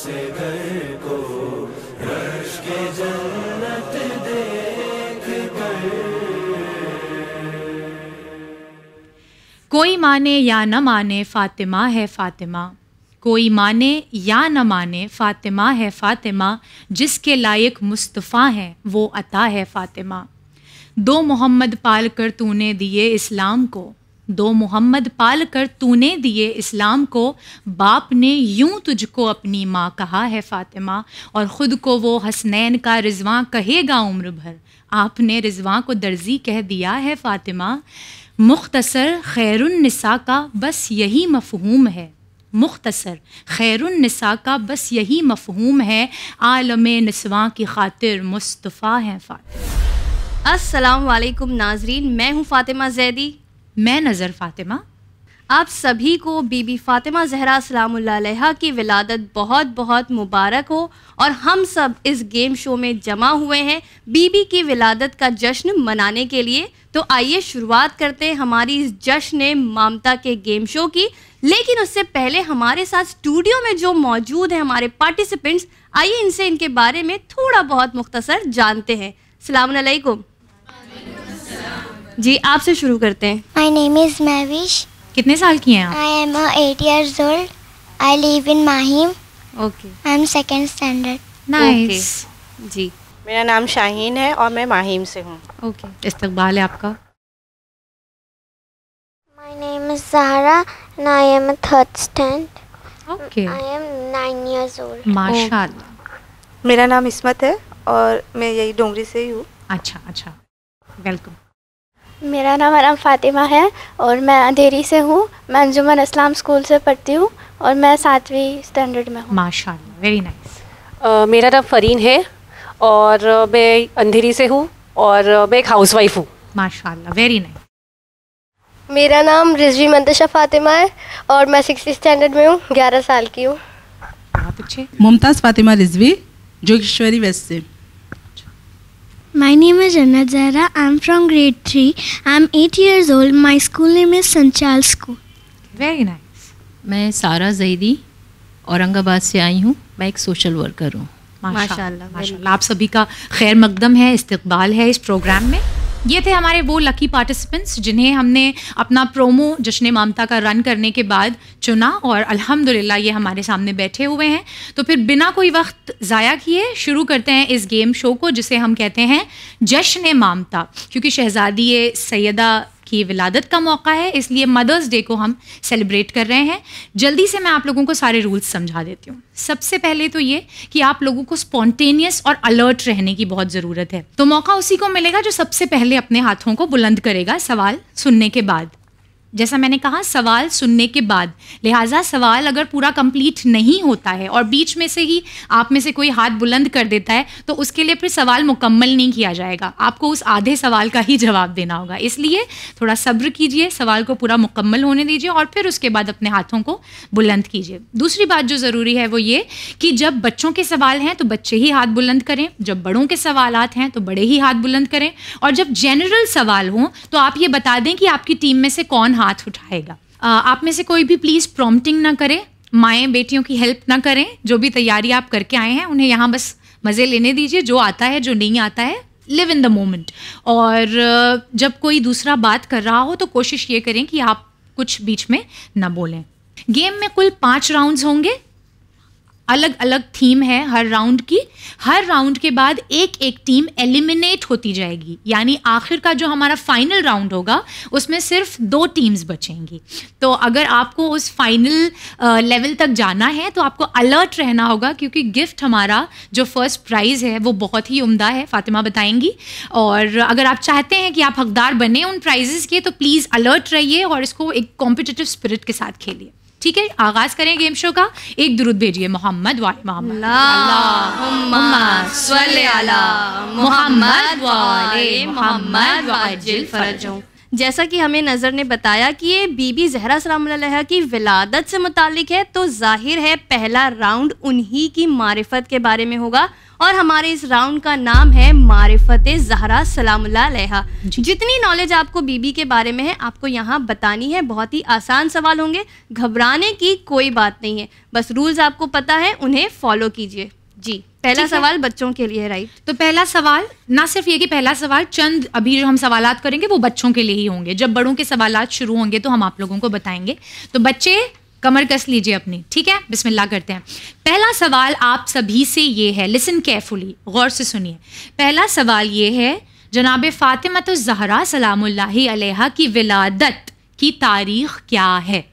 से घर को रश के जन्नत देख कर कोई माने या न माने फ़ातिमा है फ़ातिमा कोई माने या न माने फ़ातिमा है फ़ातिमा जिसके लायक मुस्तफ़ा हैं वो अता है फ़ातिमा दो मोहम्मद पाल कर तूने दिए इस्लाम को दो मोहम्मद पाल कर तूने दिए इस्लाम को बाप ने यूं तुझको अपनी माँ कहा है फ़ातिमा और ख़ुद को वो हसनैन का रिजवा कहेगा उम्र भर आपने रिजवा को दर्जी कह दिया है फ़ातिमा मुख्तसर खैरुनसा का बस यही मफहूम है मुख्तसर खैरुनसा का बस यही मफहूम है आलम नस्वा की खातिर मुस्तफ़ा है फ़ातिमा असलम नाजरीन मैं हूँ फ़ातिमा जैदी मैं नज़र फ़ातिमा आप सभी को बीबी फ़ातिमा जहरा सलामुल्लाहा की विलादत बहुत बहुत मुबारक हो और हम सब इस गेम शो में जमा हुए हैं बीबी की विलादत का जश्न मनाने के लिए तो आइए शुरुआत करते हैं हमारी इस जश्न मामता के गेम शो की लेकिन उससे पहले हमारे साथ स्टूडियो में जो मौजूद हैं हमारे पार्टिसिपेंट्स आइए इनसे इनके बारे में थोड़ा बहुत मुख्तसर जानते हैं सलामकुम जी आपसे शुरू करते हैं माई नेम इज़ महविश कितने साल की हैं I am eight years old I live in Mahim okay I am second standard nice जी मेरा नाम शाहीन है और मैं माहिम से हूँ ओके okay. इस्तकबाल है आपका my name is Zahra and I am third stand okay I am nine years old माशाल्लाह मेरा नाम इसमत है और मैं यही डोंगरी से ही हूँ अच्छा अच्छा वेलकम मेरा नाम अरम फातिमा है और मैं अंधेरी से हूँ मैं अंजुमन इस्लाम स्कूल से पढ़ती हूँ और मैं सातवीं स्टैंडर्ड में हूँ माशा वेरी नाइस मेरा नाम फ़रीन है और मैं अंधेरी से हूँ और मैं एक हाउस वाइफ हूँ माशा वेरी नाइस मेरा नाम रिजवी मंतशा फातिमा है और मैं सिक्स स्टैंडर्ड में हूँ ग्यारह साल की हूँ मुमताज़ फातिमा रिजवी जोगेश्वरी वेस्ट से My name is Anna Zara. I'm from grade 3. I'm 8 years old. My school name is Sanchal School. Very nice. मैं सारा जैदी औरंगाबाद से आई हूँ मैं एक सोशल वर्कर हूँ माशाल्लाह माशाल्लाह आप सभी का खैर मकदम है इस्तकबाल है इस प्रोग्राम में ये थे हमारे वो लकी पार्टिसिपेंट्स जिन्हें हमने अपना प्रोमो जश्न मामता का रन करने के बाद चुना और अल्हम्दुलिल्लाह ये हमारे सामने बैठे हुए हैं तो फिर बिना कोई वक्त ज़ाया किए शुरू करते हैं इस गेम शो को जिसे हम कहते हैं जश्न मामता क्योंकि शहजादी सैदा आपकी विलादत का मौका है इसलिए मदर्स डे को हम सेलिब्रेट कर रहे हैं जल्दी से मैं आप लोगों को सारे रूल्स समझा देती हूँ सबसे पहले तो ये कि आप लोगों को स्पॉन्टेनियस और अलर्ट रहने की बहुत ज़रूरत है तो मौका उसी को मिलेगा जो सबसे पहले अपने हाथों को बुलंद करेगा सवाल सुनने के बाद जैसा मैंने कहा सवाल सुनने के बाद लिहाजा सवाल अगर पूरा कंप्लीट नहीं होता है और बीच में से ही आप में से कोई हाथ बुलंद कर देता है तो उसके लिए फिर सवाल मुकम्मल नहीं किया जाएगा आपको उस आधे सवाल का ही जवाब देना होगा इसलिए थोड़ा सब्र कीजिए सवाल को पूरा मुकम्मल होने दीजिए और फिर उसके बाद अपने हाथों को बुलंद कीजिए दूसरी बात जो ज़रूरी है वो ये कि जब बच्चों के सवाल हैं तो बच्चे ही हाथ बुलंद करें जब बड़ों के सवाल हैं तो बड़े ही हाथ बुलंद करें और जब जनरल सवाल हों तो आप ये बता दें कि आपकी टीम में से कौन हाथ हाथ उठाएगा आप में से कोई भी प्लीज़ प्रॉम्प्टिंग ना करें माएँ बेटियों की हेल्प ना करें जो भी तैयारी आप करके आए हैं उन्हें यहाँ बस मज़े लेने दीजिए जो आता है जो नहीं आता है लिव इन द मोमेंट और जब कोई दूसरा बात कर रहा हो तो कोशिश ये करें कि आप कुछ बीच में ना बोलें गेम में कुल पाँच राउंड्स होंगे अलग अलग थीम है हर राउंड की हर राउंड के बाद एक एक टीम एलिमिनेट होती जाएगी यानी आखिर का जो हमारा फाइनल राउंड होगा उसमें सिर्फ दो टीम्स बचेंगी तो अगर आपको उस फाइनल लेवल तक जाना है तो आपको अलर्ट रहना होगा क्योंकि गिफ्ट हमारा जो फर्स्ट प्राइज़ है वो बहुत ही उम्दा है फातिमा बताएंगी और अगर आप चाहते हैं कि आप हकदार बने उन प्राइजेज़ के तो प्लीज़ अलर्ट रहिए और इसको एक कॉम्पिटिटिव स्पिरिट के साथ खेलिए ठीक है आगाज करें गेम शो का एक दुरुद भेजिए मोहम्मद वाई मोहम्मद मोहम्मद मोहम्मद जैसा कि हमें नज़र ने बताया कि ये बीबी जहरा सलाम की विलादत से मुतालिक है तो जाहिर है पहला राउंड उन्हीं की मारिफत के बारे में होगा और हमारे इस राउंड का नाम है मारिफत जहरा सलाम जितनी नॉलेज आपको बीबी के बारे में है आपको यहाँ बतानी है बहुत ही आसान सवाल होंगे घबराने की कोई बात नहीं है बस रूल्स आपको पता है उन्हें फॉलो कीजिए जी पहला सवाल बच्चों के लिए राइट तो पहला सवाल ना सिर्फ ये कि पहला सवाल चंद अभी जो हम सवाल करेंगे वो बच्चों के लिए ही होंगे जब बड़ों के सवाल शुरू होंगे तो हम आप लोगों को बताएंगे तो बच्चे कमर कस लीजिए अपनी ठीक है बिस्मिल्लाह करते हैं पहला सवाल आप सभी से ये है लिसन केयरफुली गौर से सुनिए पहला सवाल ये है जनाब तो जहरा सलाम की विलादत की तारीख क्या है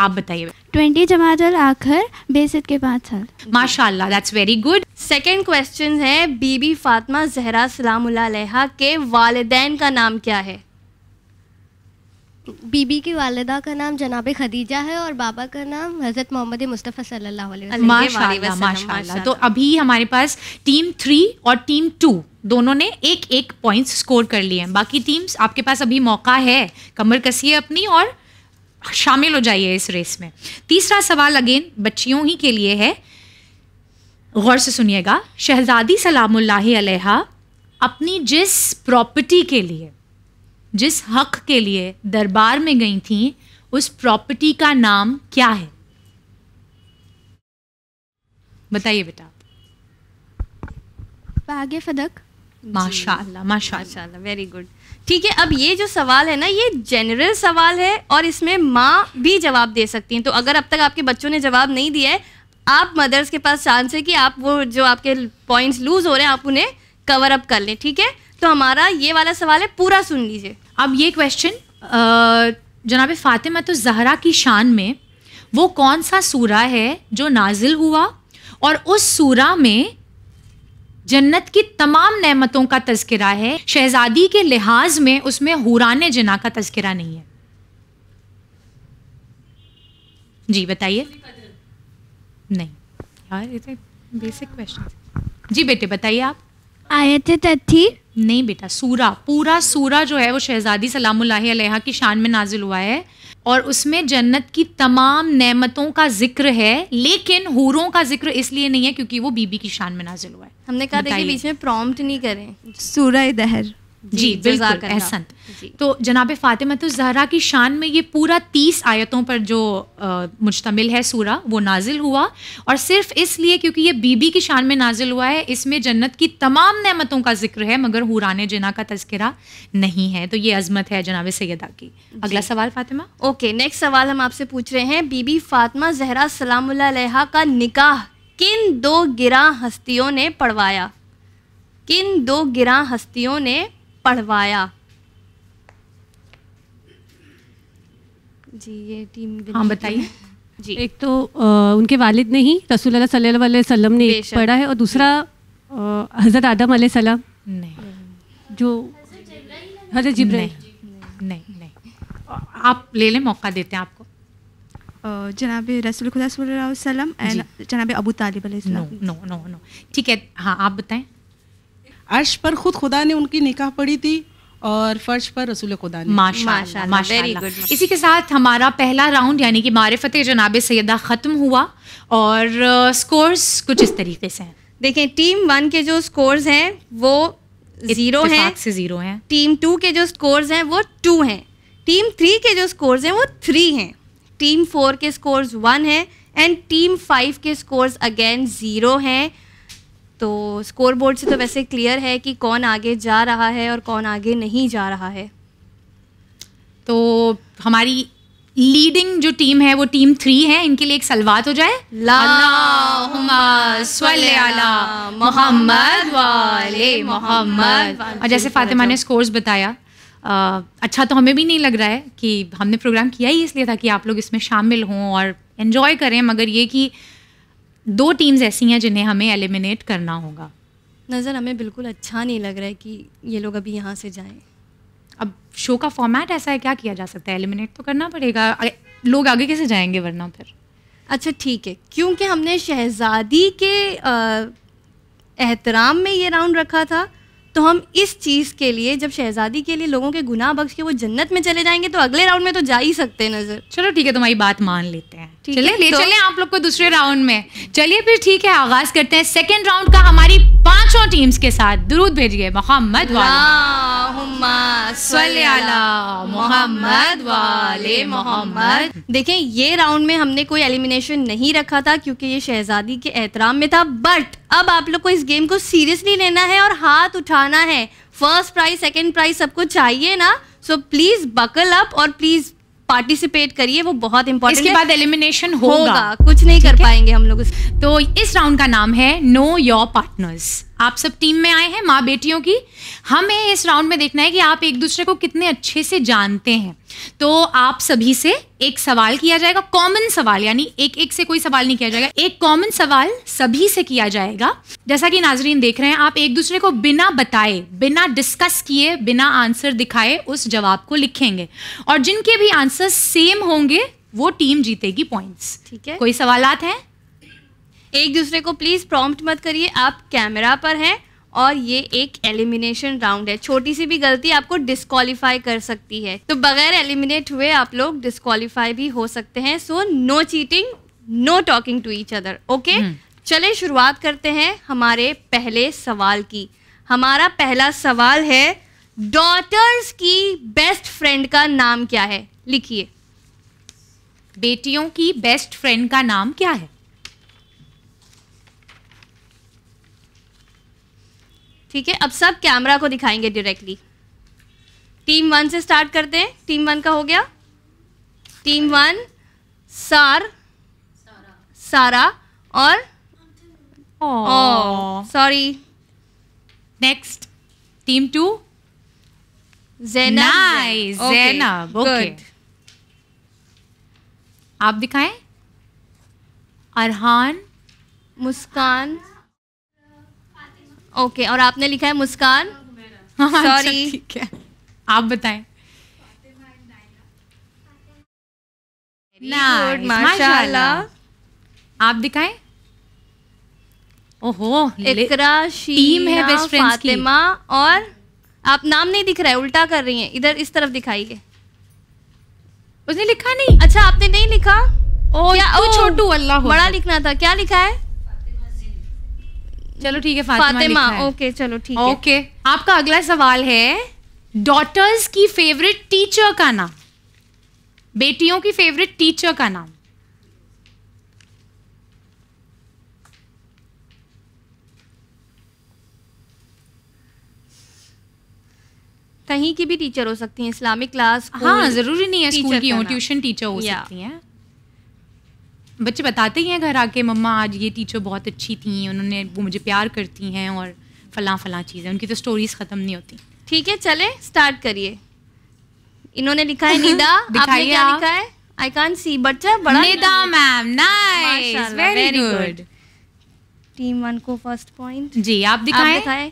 आप बताइए ट्वेंटी जमातुल आखिर बेसिक के पाँच साल माशाल्लाह that's very good second question है बीबी फातिमा जहरा सलाम के वालदेन का नाम क्या है बीबी की वालदा का नाम जनाब खदीजा है और बाबा का नाम हज़रत मोहम्मद मुस्तफ़ा सल्लल्लाहु अलैहि वसल्लम माशाल्लाह माशाल्लाह तो अभी हमारे पास टीम थ्री और टीम टू दोनों ने एक एक पॉइंट्स स्कोर कर लिए हैं बाकी टीम्स आपके पास अभी मौका है कमर कसी है अपनी और शामिल हो जाइए इस रेस में तीसरा सवाल अगेन बच्चियों ही के लिए है गौर से सुनिएगा शहजादी सलामुल्लाहा अपनी जिस प्रॉपर्टी के लिए जिस हक के लिए दरबार में गई थी उस प्रॉपर्टी का नाम क्या है बताइए बेटा बागे फदक हम्म। माशाल्लाह माशाल्लाह वेरी गुड ठीक है अब ये जो सवाल है ना ये जनरल सवाल है और इसमें माँ भी जवाब दे सकती हैं तो अगर अब तक आपके बच्चों ने जवाब नहीं दिया है आप मदर्स के पास चांस है कि आप वो जो आपके पॉइंट्स लूज हो रहे हैं आप उन्हें कवर अप कर लें ठीक है तो हमारा ये वाला सवाल है पूरा सुन लीजिए अब ये क्वेश्चन जनाब फातिमा तो जहरा की शान में वो कौन सा सूरा है जो नाजिल हुआ और उस सूरा में जन्नत की तमाम नेमतों का तस्करा है शहजादी के लिहाज में उसमें हुरान जना का तस्करा नहीं है जी बताइए नहीं यार ये बेसिक तो क्वेश्चन जी बेटे बताइए आप आयत तथी नहीं बेटा सूरा पूरा सूरा जो है वो शहजादी सलाम की शान में नाजिल हुआ है और उसमें जन्नत की तमाम नेमतों का जिक्र है लेकिन हूरों का जिक्र इसलिए नहीं है क्योंकि वो बीबी की शान में नाजिल हुआ है हमने कहा था कि बीच में प्रॉम्प्ट नहीं करें सूरह दहर जी बिल्कुल एहसन तो जनाब तो जहरा की शान में ये पूरा तीस आयतों पर जो मुश्तमिल है सूरा वो नाजिल हुआ और सिर्फ इसलिए क्योंकि ये बीबी की शान में नाजिल हुआ है इसमें जन्नत की तमाम नमतों का जिक्र है मगर हुरान जना का तस्करा नहीं है तो ये अजमत है जनाब सैदा की अगला सवाल फातिमा ओके नेक्स्ट सवाल हम आपसे पूछ रहे हैं बीबी फातिमा जहरा सलाम का निकाह किन दो गिरा हस्तियों ने पढ़वाया किन दो गिरा हस्तियों ने पढ़वाया जी ये टीम हाँ बताइए जी एक तो आ, उनके वालिद ने ही रसूल सल्लाम ने पढ़ा है और दूसरा हज़रत आदम सलाम जो हज़रत जिब्र नहीं नहीं, आप ले लें मौका देते हैं आपको जनाब रसूल खुदा सल्लल्लाहु अलैहि वसल्लम एंड जनाब अबू तालिब अलैहि नो नो नो ठीक है हाँ आप बताएं अर्श पर खुद खुदा ने उनकी निकाह पढ़ी थी और फर्श पर रसूल खुदा ने माशाल्लाह वेरी गुड इसी के साथ हमारा पहला राउंड यानी कि मारफत जनाब सैदा ख़त्म हुआ और स्कोर्स कुछ इस तरीके से हैं देखें टीम वन के जो स्कोर्स हैं वो ज़ीरो हैं से ज़ीरो हैं टीम टू के जो स्कोर्स हैं वो टू हैं टीम थ्री के जो स्कोर्स हैं वो थ्री हैं टीम फोर के स्कोर्स वन है एंड टीम फाइव के स्कोर्स अगेन ज़ीरो हैं तो स्कोरबोर्ड से तो वैसे क्लियर है कि कौन आगे जा रहा है और कौन आगे नहीं जा रहा है तो हमारी लीडिंग जो टीम है वो टीम थ्री है इनके लिए एक सलवात हो जाए मोहम्मद वाले मोहम्मद और जैसे फातिमा ने स्कोर्स बताया आ, अच्छा तो हमें भी नहीं लग रहा है कि हमने प्रोग्राम किया ही इसलिए था कि आप लोग इसमें शामिल हों और एंजॉय करें मगर ये कि दो टीम्स ऐसी हैं जिन्हें हमें एलिमिनेट करना होगा नज़र हमें बिल्कुल अच्छा नहीं लग रहा है कि ये लोग अभी यहाँ से जाएं अब शो का फॉर्मेट ऐसा है क्या किया जा सकता है एलिमिनेट तो करना पड़ेगा लोग आगे कैसे जाएंगे वरना फिर अच्छा ठीक है क्योंकि हमने शहजादी के एहतराम में ये राउंड रखा था तो हम इस चीज़ के लिए जब शहजादी के लिए लोगों के गुनाह बख्श के वो जन्नत में चले जाएंगे तो अगले राउंड में तो जा ही सकते हैं नज़र चलो ठीक है तुम्हारी बात मान लेते हैं चले ले तो, चले आप लोग को दूसरे राउंड में चलिए फिर ठीक है आगाज करते हैं सेकेंड राउंड का हमारी पांचों टीम्स के साथ दुरूद भेजिए मोहम्मद मोहम्मद वाले मोहम्मद देखें ये राउंड में हमने कोई एलिमिनेशन नहीं रखा था क्योंकि ये शहजादी के एहतराम में था बट अब आप लोग को इस गेम को सीरियसली लेना है और हाथ उठाना है फर्स्ट प्राइज सेकेंड प्राइज सबको चाहिए ना सो प्लीज बकल अप और प्लीज पार्टिसिपेट करिए वो बहुत इंपॉर्टेंट इसके बाद एलिमिनेशन होगा।, होगा कुछ नहीं कर पाएंगे हम लोग तो इस राउंड का नाम है नो योर पार्टनर्स आप सब टीम में आए हैं माँ बेटियों की हमें इस राउंड में देखना है कि आप एक दूसरे को कितने अच्छे से जानते हैं तो आप सभी से एक सवाल किया जाएगा कॉमन सवाल यानी एक एक से कोई सवाल नहीं किया जाएगा एक कॉमन सवाल सभी से किया जाएगा जैसा कि नाजरीन देख रहे हैं आप एक दूसरे को बिना बताए बिना डिस्कस किए बिना आंसर दिखाए उस जवाब को लिखेंगे और जिनके भी आंसर सेम होंगे वो टीम जीतेगी पॉइंट्स ठीक है कोई सवाल हैं एक दूसरे को प्लीज प्रॉम्प्ट मत करिए आप कैमरा पर हैं और ये एक एलिमिनेशन राउंड है छोटी सी भी गलती आपको डिस्कालीफाई कर सकती है तो बगैर एलिमिनेट हुए आप लोग डिस्कालीफाई भी हो सकते हैं so no cheating no talking to each other okay चले शुरुआत करते हैं हमारे पहले सवाल की हमारा पहला सवाल है डॉटर्स की बेस्ट फ्रेंड का नाम क्या है लिखिए बेटियों की बेस्ट फ्रेंड का नाम क्या है ठीक है अब सब कैमरा को दिखाएंगे डायरेक्टली टीम वन से स्टार्ट करते हैं टीम वन का हो गया टीम वन सार सारा और sorry next team two Jena good आप दिखाएं अरहान मुस्कान ओके और आपने लिखा है मुस्कान सॉरी हाँ, अच्छा, आप बताए माशाल्लाह आप दिखाएं ओहो इकरा टीम है बेस्ट फ्रेंड्स की और आप नाम नहीं दिख रहा है उल्टा कर रही हैं इधर इस तरफ दिखाइए उसने लिखा नहीं अच्छा आपने नहीं लिखा ओ, ओ छोटू अल्लाह बड़ा लिखना था क्या लिखा है चलो ठीक है फातिमा, ओके चलो ठीक है ओके आपका अगला सवाल है डॉटर्स की फेवरेट टीचर का नाम बेटियों की फेवरेट टीचर का नाम कहीं की भी टीचर हो सकती हैं इस्लामिक क्लास हाँ जरूरी नहीं है स्कूल की हो ट्यूशन टीचर हो सकती हैं बच्चे बताते ही हैं घर आके मम्मा आज ये टीचर बहुत अच्छी थी उन्होंने वो मुझे प्यार करती हैं और फला फला चीज़ें उनकी तो स्टोरीज ख़त्म नहीं होती ठीक है चले स्टार्ट करिए इन्होंने लिखा है नीदा आपने क्या लिखा है आई कान सी बच्चा बड़ा Nida ma'am nice very good team one को फर्स्ट पॉइंट जी आप दिखाएं दिखाए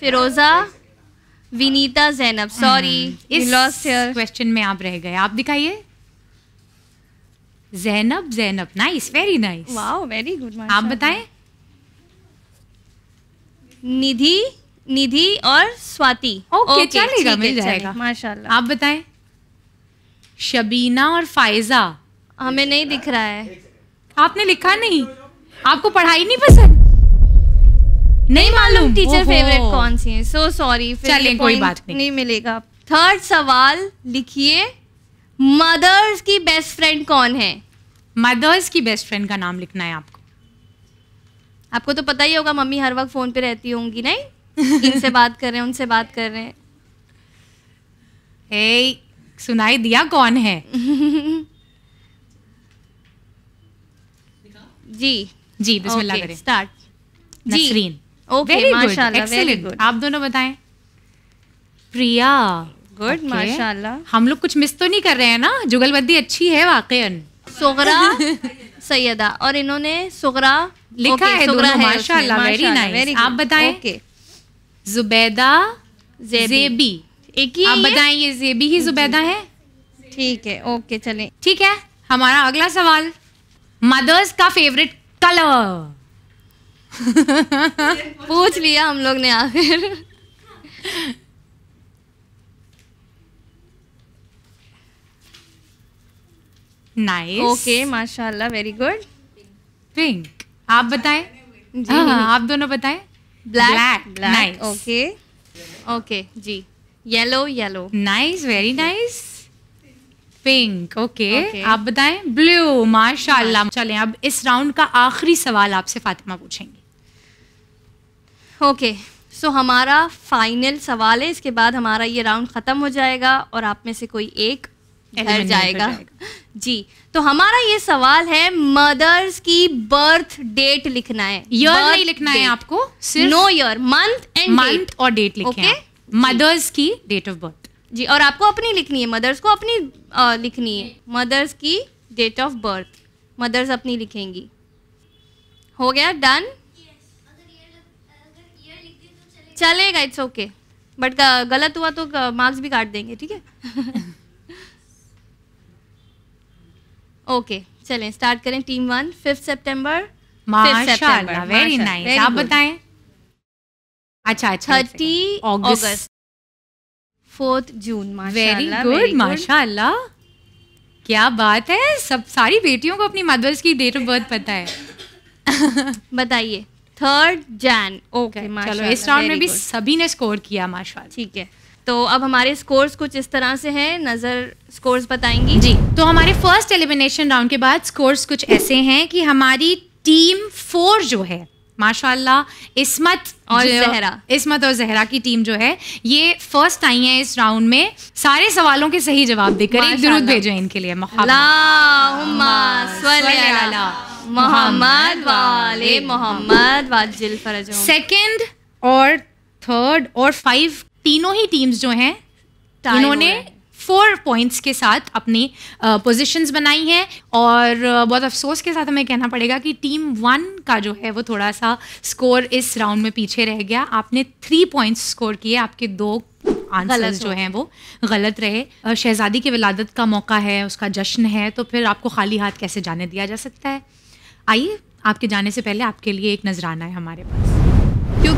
फिरोजा विनीता जैनब सॉरी हम्म, इस क्वेश्चन में आप रह गए आप दिखाइए Zainab Zainab nice very nice wow very good आप बताएं निधि निधि और स्वाति ओके okay, okay, चलेगा मिल जाएगा माशाल्लाह आप बताएं शबीना और फायजा हमें नहीं दिख रहा है आपने लिखा नहीं आपको पढ़ाई नहीं पसंद नहीं मालूम टीचर फेवरेट कौन सी है सो सॉरी चलें कोई बात नहीं, नहीं मिलेगा थर्ड सवाल लिखिए मदर्स की बेस्ट फ्रेंड कौन है मदर्स की बेस्ट फ्रेंड का नाम लिखना है आपको आपको तो पता ही होगा मम्मी हर वक्त फ़ोन पे रहती होंगी नहीं इनसे बात कर रहे हैं उनसे बात कर रहे हैं hey, सुनाई दिया कौन है जी जी बिस्मिल्लाह okay, करें स्टार्ट ओके माशाल्लाह वेरी गुड आप दोनों बताएं प्रिया गुड okay. माशाल्लाह हम लोग कुछ मिस तो नहीं कर रहे हैं ना जुगलबंदी अच्छी है वाकई सोगरा सैयदा और इन्होंने सोगरा लिखा okay, है दोनों माशाल्लाह वेरी नाइस आप बताएं okay. जुबैदा जेबी एक ही आप बताएं ये जेबी ही जुबैदा है ठीक है ओके चले ठीक है हमारा अगला सवाल मदर्स का फेवरेट कलर पूछ लिया हम लोग ने आखिर नाइस ओके माशाल्लाह वेरी गुड पिंक आप बताएं हाँ, हाँ आप दोनों बताएं ब्लैक ब्लैक ओके ओके जी yellow yellow nice very nice pink okay आप बताएं ब्लू माशाल्लाह चलें अब इस राउंड का आखिरी सवाल आपसे फातिमा पूछेंगे ओके okay. सो so, हमारा फाइनल सवाल है इसके बाद हमारा ये राउंड ख़त्म हो जाएगा और आप में से कोई एक घर जाएगा जी तो हमारा ये सवाल है मदर्स की बर्थ डेट लिखना है ईयर नहीं लिखना date. है आपको सिर्फ no year month and month और डेट लिखना मदर्स की डेट ऑफ बर्थ जी और आपको अपनी लिखनी है मदर्स को अपनी आ, लिखनी है मदर्स की डेट ऑफ बर्थ मदर्स अपनी लिखेंगी हो गया डन चलेगा इट्स ओके बट गलत हुआ तो मार्क्स भी काट देंगे ठीक है ओके चलें स्टार्ट करें टीम वन फिफ्थ सितंबर वेरी नाइस आप बताएं अच्छा, अच्छा थर्टी अगस्त फोर्थ जून वेरी गुड माशाल्लाह क्या बात है सब सारी बेटियों को अपनी मदर्स की डेट ऑफ बर्थ पता है बताइए थर्ड जैन ओके चलो इस राउंड में भी सभी ने स्कोर किया माशा ठीक है तो अब हमारे स्कोर्स कुछ इस तरह से हैं नज़र स्कोर्स बताएंगी जी तो हमारे फर्स्ट एलिमिनेशन राउंड के बाद स्कोर्स कुछ ऐसे हैं कि हमारी टीम फोर जो है माशाल्लाह इसमत और जहरा इसमत और जहरा की टीम जो है ये फर्स्ट आई है इस राउंड में सारे सवालों के सही जवाब देकर एक दुरुद भेजो इनके लिए मोहम्मद वाले मोहम्मद वाजिल फरज सेकंड और थर्ड और फाइव तीनों ही टीम्स जो हैं इन्होंने फोर पॉइंट्स के साथ अपनी पोजीशंस बनाई हैं और बहुत अफसोस के साथ हमें कहना पड़ेगा कि टीम वन का जो है वो थोड़ा सा स्कोर इस राउंड में पीछे रह गया आपने थ्री पॉइंट्स स्कोर किए आपके दो आंसर्स जो हैं वो गलत रहे शहजादी की विलादत का मौका है उसका जश्न है तो फिर आपको खाली हाथ कैसे जाने दिया जा सकता है आइए आपके जाने से पहले आपके लिए एक नजराना है हमारे पास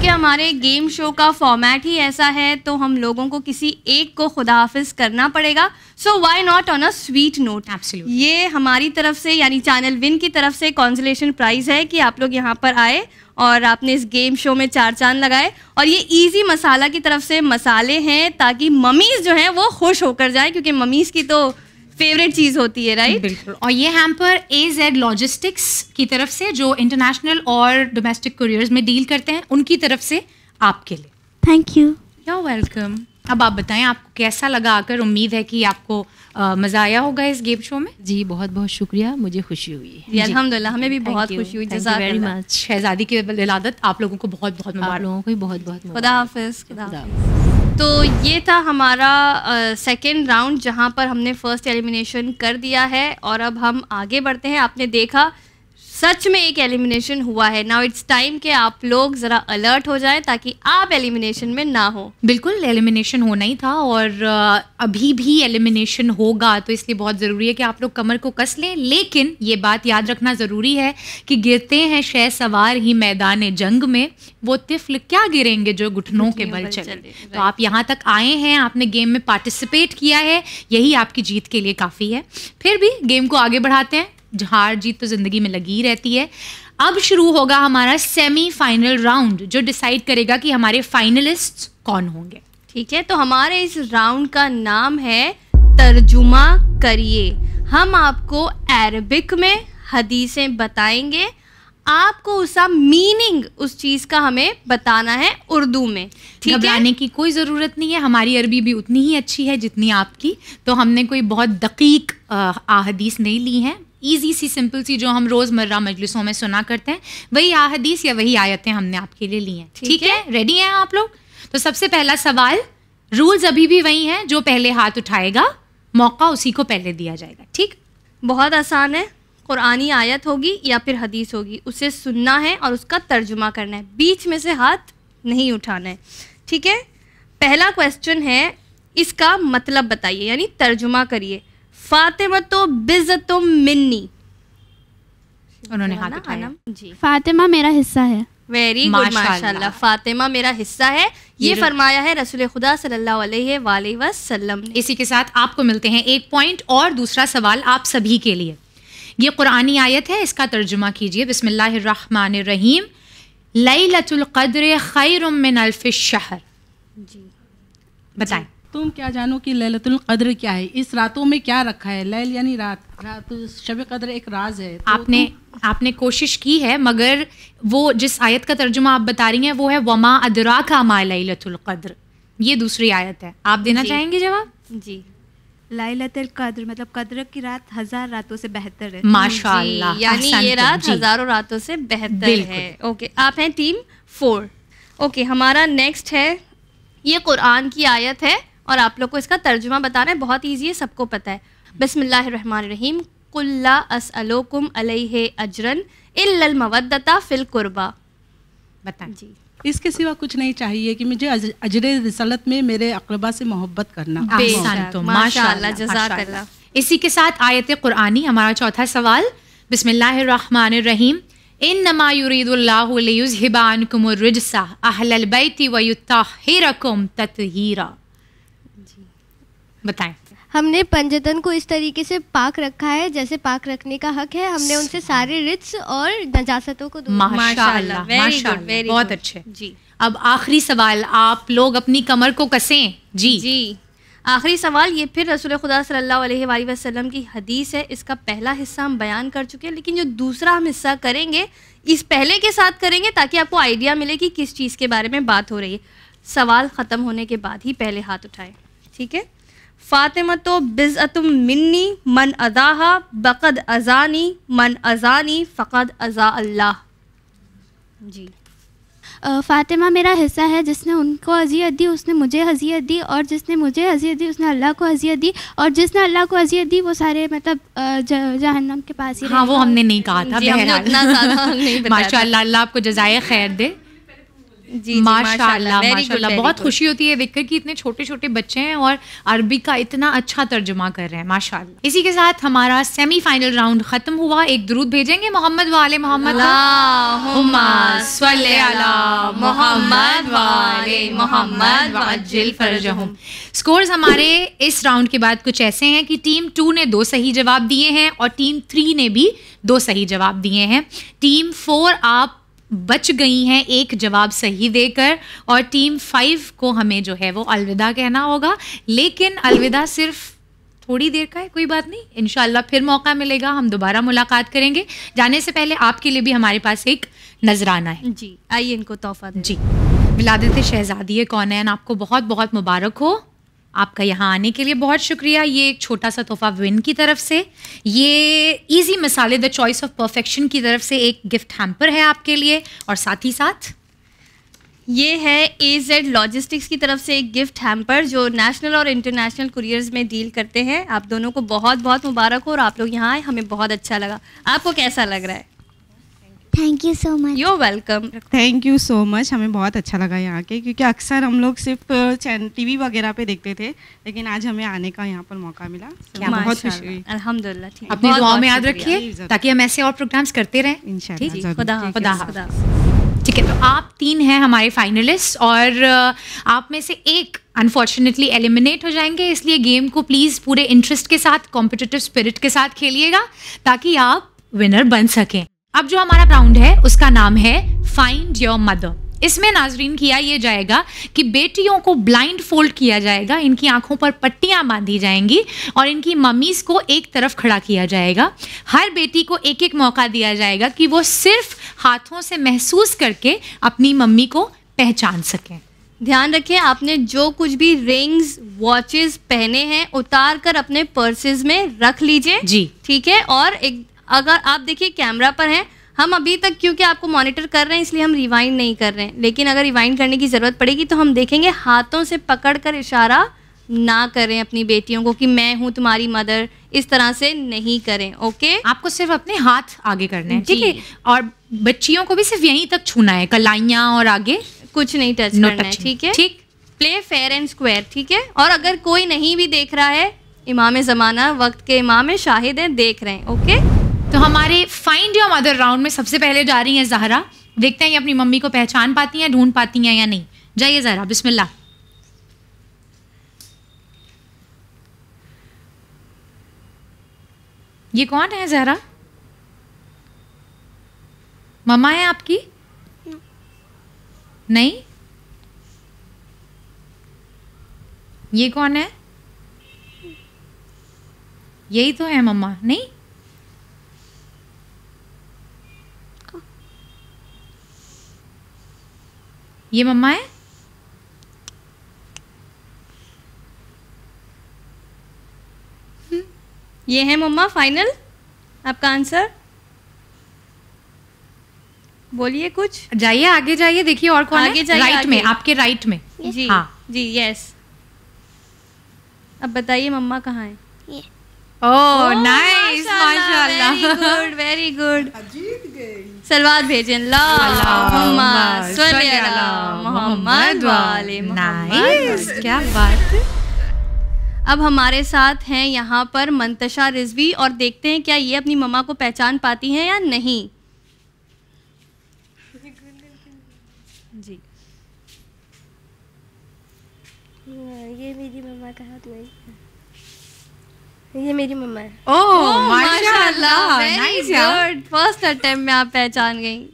क्योंकि हमारे गेम शो का फॉर्मेट ही ऐसा है तो हम लोगों को किसी एक को खुदाफिज करना पड़ेगा so why not on a sweet note ये हमारी तरफ से यानी चैनल विन की तरफ से कॉन्सलेशन प्राइज है कि आप लोग यहाँ पर आए और आपने इस गेम शो में चार चांद लगाए और ये इजी मसाला की तरफ से मसाले हैं ताकि ममीज़ जो हैं वो खुश होकर जाए क्योंकि मम्मीज की तो फेवरेट चीज होती है राइट बिल्कुल और ये हैम्पर ए जेड लॉजिस्टिक्स की तरफ से जो इंटरनेशनल और डोमेस्टिक कुरियर्स में डील करते हैं उनकी तरफ से आपके लिए थैंक यू यू वेलकम अब आप बताएं आपको कैसा लगा आकर उम्मीद है कि आपको मज़ा आया होगा इस गेम शो में जी बहुत बहुत शुक्रिया मुझे खुशी हुई है हमें भी बहुत खुशी हुई वेरी मच शहजादी की विलादत आप लोगों को बहुत बहुत मुबारक लोगों को बहुत बहुत खुदा हाफिज़ खुदा तो ये था हमारा सेकेंड राउंड जहाँ पर हमने फर्स्ट एलिमिनेशन कर दिया है और अब हम आगे बढ़ते हैं आपने देखा सच में एक एलिमिनेशन हुआ है नाउ इट्स टाइम के आप लोग जरा अलर्ट हो जाए ताकि आप एलिमिनेशन में ना हो बिल्कुल एलिमिनेशन होना ही था और अभी भी एलिमिनेशन होगा तो इसलिए बहुत ज़रूरी है कि आप लोग कमर को कस लें लेकिन ये बात याद रखना ज़रूरी है कि गिरते हैं शह सवार ही मैदान जंग में वो तिफल क्या गिरेंगे जो घुटनों के बल चले तो आप यहाँ तक आए हैं आपने गेम में पार्टिसिपेट किया है यही आपकी जीत के लिए काफ़ी है फिर भी गेम को आगे बढ़ाते हैं हार जीत तो ज़िंदगी में लगी रहती है अब शुरू होगा हमारा सेमी फाइनल राउंड जो डिसाइड करेगा कि हमारे फाइनलिस्ट कौन होंगे ठीक है तो हमारे इस राउंड का नाम है तर्जुमा करिए हम आपको अरबिक में हदीसें बताएंगे आपको उसका मीनिंग उस चीज का हमें बताना है उर्दू में घबराने की कोई ज़रूरत नहीं है हमारी अरबी भी उतनी ही अच्छी है जितनी आपकी तो हमने कोई बहुत दकीक अदीस नहीं ली है ईजी सी सिंपल सी जो हम रोज़मर्रा मजलिसों में सुना करते हैं वही अहदीस या वही आयतें हमने आपके लिए ली हैं ठीक है रेडी हैं आप लोग तो सबसे पहला सवाल रूल्स अभी भी वही हैं जो पहले हाथ उठाएगा मौका उसी को पहले दिया जाएगा ठीक बहुत आसान है कुरानी आयत होगी या फिर हदीस होगी उसे सुनना है और उसका तर्जुमा करना है बीच में से हाथ नहीं उठाना है ठीक है पहला क्वेश्चन है इसका मतलब बताइए यानी तर्जुमा करिए फातिमा तो बिजत मिन्नी उन्होंने हाथ उठाया जी फातिमा मेरा हिस्सा है वेरी गुड माशाल्लाह फातिमा मेरा हिस्सा है ये फरमाया है रसूल खुदा सल्लल्लाहु अलैहि वसल्लम इसी के साथ आपको मिलते हैं एक पॉइंट और दूसरा सवाल आप सभी के लिए ये कुरानी आयत है इसका तर्जुमा कीजिए बिसमीम लई लतुल्क़द्र खैर मिन अल्फ़ शहर जी बताएं तुम क्या जानो कि ललतुल कद्र क्या है इस रातों में क्या रखा है लैल यानी रात रात शब कद्र एक राज है तो आपने आपने कोशिश की है मगर वो जिस आयत का तर्जुमा आप बता रही हैं वो है वमा अदरा का मा ललतुल कद्र ये दूसरी आयत है आप देना चाहेंगे जवाब जी लाइलतुल कद्र मतलब कद्र की रात हजार रातों से बेहतर है माशाल्लाह यानी ये रात हजारों रातों से बेहतर है ओके आप हैं टीम फोर ओके हमारा नेक्स्ट है ये कुरान की आयत है और आप लोग को इसका तर्जुमा बताना है बहुत ईजी है सबको पता है बसमीम कुल्ला अजरन इल्लमवदता फिलकुरबा बता जी इसके सिवा कुछ नहीं चाहिए कि मुझे अज, अजर रिसलत में मेरे अकरबा से मोहब्बत करना तो, माशाल्लाह इसी के साथ आयत कुरानी हमारा चौथा सवाल बिसमीम इन नमा युरीदुल्लाबान कुमर रिजसा अहलबैती वयुत्ता हिरकुम ततहीरा बताएं हमने पंजतन को इस तरीके से पाक रखा है जैसे पाक रखने का हक है हमने उनसे सारे रिट्स और नजासतों को माशाल्लाह बहुत अच्छे जी अब आखिरी सवाल आप लोग अपनी कमर को कसें जी जी आखिरी सवाल ये फिर रसूल खुदा सल्लल्लाहु अलैहि वसल्लम की हदीस है इसका पहला हिस्सा हम बयान कर चुके हैं लेकिन जो दूसरा हम हिस्सा करेंगे इस पहले के साथ करेंगे ताकि आपको आइडिया मिले कि किस चीज़ के बारे में बात हो रही है सवाल ख़त्म होने के बाद ही पहले हाथ उठाएं ठीक है फ़ातिमा तो बिज़तुम मिन्नी मन अदाहा बकद अजानी मन अजानी फ़कद अज़ा अल्लाह जी फ़ातिमा मेरा हिस्सा है जिसने उनको अजियत दी उसने मुझे हजियत दी और जिसने मुझे हजियत दी उसने अल्लाह को हजियत दी और जिसने अल्लाह को हजियत दी वो सारे मतलब जहन्नम के पास ही हाँ वो हमने नहीं कहा था माशा अल्लाह आपको जजाय खैर दे माशाल्लाह माशाल्लाह बहुत खुशी होती है देखकर कि इतने छोटे छोटे बच्चे हैं और अरबी का इतना अच्छा तर्जुमा कर रहे हैं माशाल्लाह इसी के साथ हमारा सेमीफाइनल राउंड खत्म हुआ एक द्रुद भेजेंगे मोहम्मद वाले मोहम्मद हाँ? मोहम्मद मोहम्मद हमारे इस राउंड के बाद कुछ ऐसे हैं कि टीम टू ने दो सही जवाब दिए हैं और टीम थ्री ने भी दो सही जवाब दिए हैं टीम फोर आप बच गई हैं एक जवाब सही देकर और टीम फाइव को हमें जो है वो अलविदा कहना होगा लेकिन अलविदा सिर्फ थोड़ी देर का है कोई बात नहीं इन फिर मौका मिलेगा हम दोबारा मुलाकात करेंगे जाने से पहले आपके लिए भी हमारे पास एक नजराना है जी आइए इनको तोहफा जी देते शहजादी कौन है आपको बहुत बहुत मुबारक हो आपका यहाँ आने के लिए बहुत शुक्रिया ये एक छोटा सा तोहफा विन की तरफ से ये इजी मसाले द चॉइस ऑफ परफेक्शन की तरफ से एक गिफ्ट हैम्पर है आपके लिए और साथ ही साथ ये है ए जेड लॉजिस्टिक्स की तरफ से एक गिफ्ट हैम्पर जो नेशनल और इंटरनेशनल कुरियर्स में डील करते हैं आप दोनों को बहुत बहुत मुबारक हो और आप लोग यहाँ आए हमें बहुत अच्छा लगा आपको कैसा लग रहा है thank you so much you welcome thank you so much हमें बहुत अच्छा लगा यहाँ के क्योंकि अक्सर हम लोग सिर्फ टीवी वगैरह पे देखते थे लेकिन आज हमें आने का यहाँ पर मौका मिला बहुत खुशी हुई अलहमदुल्ला अपनी दुआ में याद रखिए ताकि हम ऐसे और प्रोग्राम्स करते रहे ठीक है तो आप तीन हैं हमारे फाइनलिस्ट और आप में से एक अनफॉर्चुनेटली एलिमिनेट हो जाएंगे इसलिए गेम को प्लीज़ पूरे इंटरेस्ट के साथ कॉम्पिटिटिव स्पिरिट के साथ खेलिएगा ताकि आप विनर बन सकें अब जो हमारा राउंड है उसका नाम है फाइंड योर मदर इसमें नाजरीन किया यह जाएगा कि बेटियों को ब्लाइंड फोल्ड किया जाएगा इनकी आंखों पर पट्टियां बांधी जाएंगी और इनकी मम्मीज़ को एक तरफ खड़ा किया जाएगा हर बेटी को एक एक मौका दिया जाएगा कि वो सिर्फ हाथों से महसूस करके अपनी मम्मी को पहचान सकें ध्यान रखें आपने जो कुछ भी रिंग्स वॉचेस पहने हैं उतार कर अपने पर्सेज में रख लीजिए जी ठीक है और एक अगर आप देखिए कैमरा पर हैं हम अभी तक क्योंकि आपको मॉनिटर कर रहे हैं इसलिए हम रिवाइंड नहीं कर रहे हैं लेकिन अगर रिवाइंड करने की ज़रूरत पड़ेगी तो हम देखेंगे हाथों से पकड़ कर इशारा ना करें अपनी बेटियों को कि मैं हूँ तुम्हारी मदर इस तरह से नहीं करें ओके आपको सिर्फ अपने हाथ आगे करने हैं ठीक है और बच्चियों को भी सिर्फ यहीं तक छूना है कलाइयाँ और आगे कुछ नहीं टच no करना है ठीक है ठीक प्ले फेयर एंड स्क्वायर ठीक है और अगर कोई नहीं भी देख रहा है इमाम ज़माना वक्त के इमाम शाहिद हैं देख रहे हैं ओके तो हमारे फाइंड योर मदर राउंड में सबसे पहले जा रही है जहरा देखते हैं ये अपनी मम्मी को पहचान पाती हैं ढूंढ पाती हैं या नहीं जाइए जहरा बिस्मिल्ला ये कौन है जहरा मम्मा है आपकी नहीं ये कौन है यही तो है मम्मा नहीं ये मम्मा है हम्म, ये है मम्मा फाइनल आपका आंसर बोलिए कुछ जाइए आगे जाइए देखिए और कौन आगे है राइट आगे। में आपके राइट में जी हाँ जी यस अब बताइए मम्मा कहाँ है ओह नाइस माशाल्लाह वेरी गुड सलवार भेजें ला मम्मा मोहम्मद वाले नाइस क्या बात अब हमारे साथ हैं यहाँ पर मंतशा रिजवी और देखते हैं क्या ये अपनी मम्मा को पहचान पाती हैं या नहीं जी हाँ, ये मेरी मम्मा का हाथ नहीं ये मेरी मम्मा है ओह माशाल्लाह नाइस यार फर्स्ट अटेम्प्ट में आप पहचान गई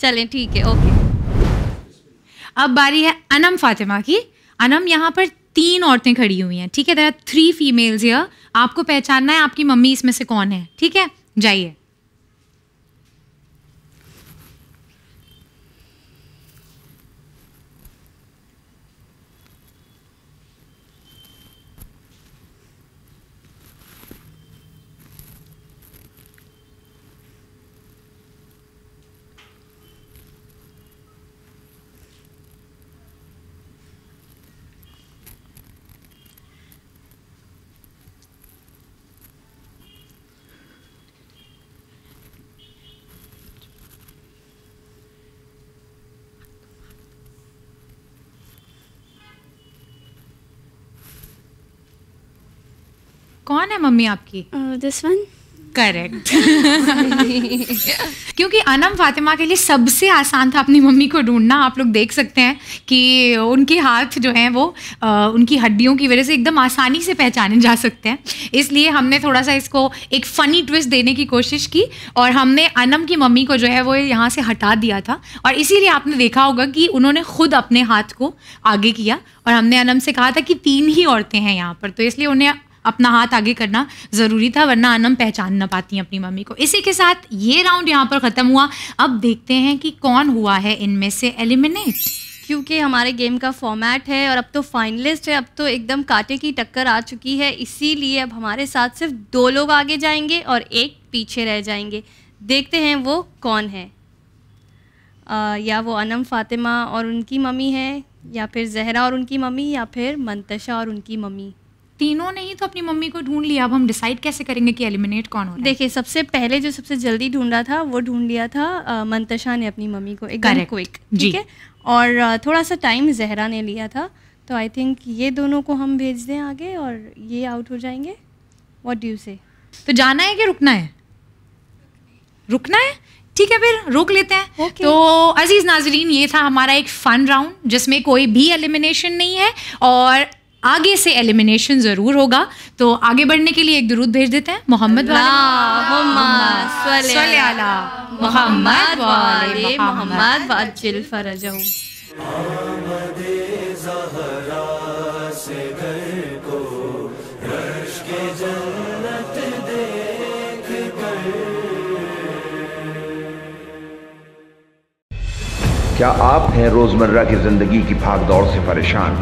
चलें ठीक है ओके अब बारी है अनम फातिमा की अनम यहाँ पर तीन औरतें खड़ी हुई हैं ठीक है देर आर थ्री फीमेल्स यहाँ आपको पहचानना है आपकी मम्मी इसमें से कौन है ठीक है जाइए कौन है मम्मी आपकी दिस वन करेक्ट क्योंकि अनम फातिमा के लिए सबसे आसान था अपनी मम्मी को ढूंढना आप लोग देख सकते हैं कि उनके हाथ जो हैं वो आ, uh, उनकी हड्डियों की वजह से एकदम आसानी से पहचाने जा सकते हैं इसलिए हमने थोड़ा सा इसको एक फ़नी ट्विस्ट देने की कोशिश की और हमने अनम की मम्मी को जो है वो यहाँ से हटा दिया था और इसीलिए आपने देखा होगा कि उन्होंने खुद अपने हाथ को आगे किया और हमने अनम से कहा था कि तीन ही औरतें हैं यहाँ पर तो इसलिए उन्हें अपना हाथ आगे करना ज़रूरी था वरना अनम पहचान ना पाती अपनी मम्मी को इसी के साथ ये राउंड यहाँ पर ख़त्म हुआ अब देखते हैं कि कौन हुआ है इनमें से एलिमिनेट क्योंकि हमारे गेम का फॉर्मेट है और अब तो फाइनलिस्ट है अब तो एकदम कांटे की टक्कर आ चुकी है इसीलिए अब हमारे साथ सिर्फ दो लोग आगे जाएंगे और एक पीछे रह जाएंगे देखते हैं वो कौन है आ, या वो अनम फातिमा और उनकी मम्मी है या फिर जहरा और उनकी मम्मी या फिर मंतशा और उनकी मम्मी तीनों ने ही तो अपनी मम्मी को ढूंढ लिया अब हम डिसाइड कैसे करेंगे कि एलिमिनेट कौन हो देखिए सबसे पहले जो सबसे जल्दी ढूंढा था वो ढूंढ लिया था मंतशा ने अपनी मम्मी को एक क्विक ठीक है और थोड़ा सा टाइम जहरा ने लिया था तो आई थिंक ये दोनों को हम भेज दें आगे और ये आउट हो जाएंगे वॉट डू से तो जाना है कि रुकना है रुकना है ठीक है फिर रोक लेते हैं okay. तो अजीज नाजरीन ये था हमारा एक फन राउंड जिसमें कोई भी एलिमिनेशन नहीं है और आगे से एलिमिनेशन ज़रूर होगा तो आगे बढ़ने के लिए एक दुरूद भेज देते हैं मोहम्मद मोहम्मद क्या आप हैं रोज़मर्रा की ज़िंदगी की भागदौड़ से परेशान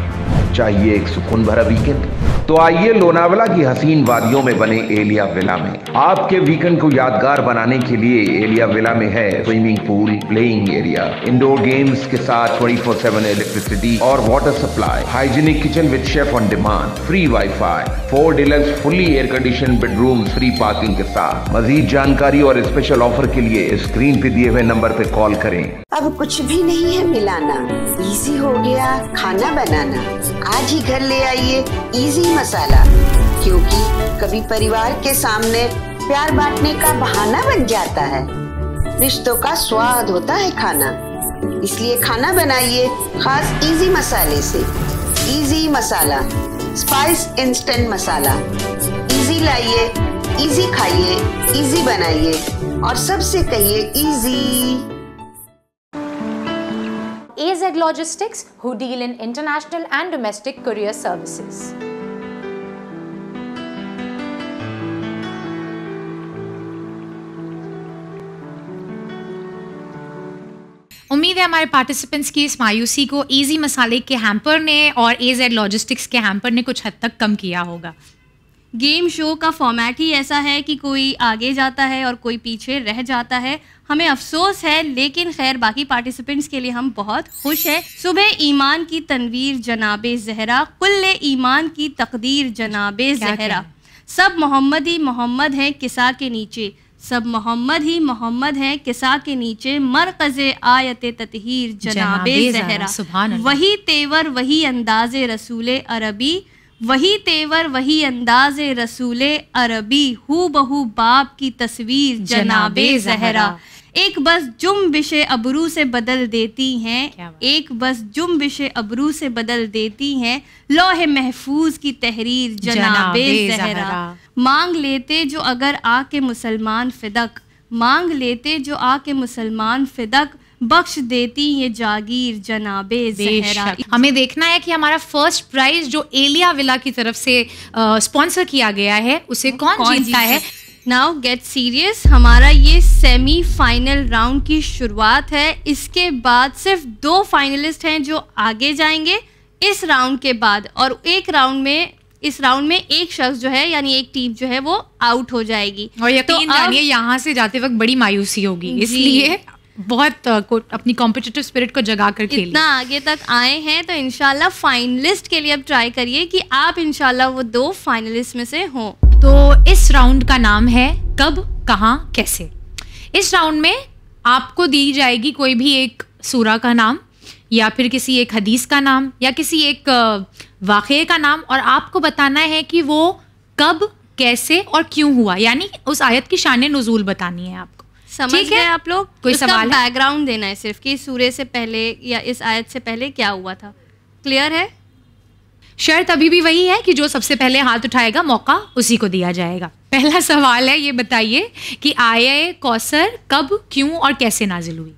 चाहिए एक सुकून भरा वीकेंड तो आइए लोनावला की हसीन वादियों में बने एलिया विला में आपके वीकेंड को यादगार बनाने के लिए एलिया विला में है swimming pool playing area indoor games के साथ 24/7 इलेक्ट्रिसिटी और water supply hygienic kitchen with chef on demand free wifi, four डिलर्स fully air condition bedroom free parking के साथ मजीद जानकारी और स्पेशल ऑफर के लिए स्क्रीन पे दिए हुए नंबर पे कॉल करें अब कुछ भी नहीं है मिलाना इजी हो गया खाना बनाना आज ही घर ले आइए इजी मसाला क्योंकि कभी परिवार के सामने प्यार बांटने का बहाना बन जाता है रिश्तों का स्वाद होता है खाना इसलिए खाना बनाइए खास इजी मसाले से इजी मसाला स्पाइस इंस्टेंट मसाला इजी लाइए इजी खाइए इजी बनाइए और सबसे कहिए easy AZ Logistics who deal in international and domestic courier services. उम्मीद है हमारे पार्टिसिपेंट्स की इस मायूसी को ईजी मसाले के हैम्पर ने और ए जेड लॉजिस्टिक्स के हैम्पर ने कुछ हद तक कम किया होगा गेम शो का फॉर्मेट ही ऐसा है कि कोई आगे जाता है और कोई पीछे रह जाता है हमें अफसोस है लेकिन खैर बाकी पार्टिसिपेंट्स के लिए हम बहुत खुश हैं सुबह ईमान की तनवीर जनाब जहरा कुल ईमान की तकदीर जनाब जहरा सब मोहम्मद ही मोहम्मद हैं किसा के नीचे सब मोहम्मद ही मोहम्मद हैं किसा के नीचे मरकज आयत ततहीर जनाबे जहरा वही तेवर वही अंदाज रसूल अरबी वही तेवर वही अंदाज रसूल अरबी हु बहू बाप की तस्वीर जनाबे जहरा एक बस जुम विषय अबरू से बदल देती हैं एक बस जुम विषय अबरू से बदल देती हैं लोहे महफूज की तहरीर जनाबे जहरा मांग लेते जो अगर आके मुसलमान फिदक मांग लेते जो आके मुसलमान फिदक बख्श देती ये जागीर जनाबे जहरा हमें देखना है कि हमारा फर्स्ट प्राइज जो एलिया विला की तरफ से स्पॉन्सर किया गया है उसे कौन, कौन जीतता है नाउ गेट सीरियस हमारा ये सेमी फाइनल राउंड की शुरुआत है इसके बाद सिर्फ दो फाइनलिस्ट हैं जो आगे जाएंगे इस राउंड के बाद और एक राउंड में इस राउंड में एक शख्स जो है यानी एक टीम जो है वो आउट हो जाएगी और यकीन तो जानिए यहाँ से जाते वक्त बड़ी मायूसी होगी इसलिए बहुत को, अपनी कॉम्पिटिटिव स्पिरिट को जगा कर खेलिए इतना आगे तक आए हैं तो इनशाला फाइनलिस्ट के लिए अब ट्राई करिए कि आप इनशाला वो दो फाइनलिस्ट में से हों तो इस राउंड का नाम है कब कहाँ कैसे इस राउंड में आपको दी जाएगी कोई भी एक सूरा का नाम या फिर किसी एक हदीस का नाम या किसी एक वाक़े का नाम और आपको बताना है कि वो कब कैसे और क्यों हुआ यानी उस आयत की शान नजूल बतानी है आपको समझ है आप लोग कोई सवाल बैकग्राउंड देना है सिर्फ कि सूर्य से पहले या इस आयत से पहले क्या हुआ था क्लियर है शर्त अभी भी वही है कि जो सबसे पहले हाथ उठाएगा मौका उसी को दिया जाएगा पहला सवाल है ये बताइए कि आया कौसर कब क्यों और कैसे नाजिल हुई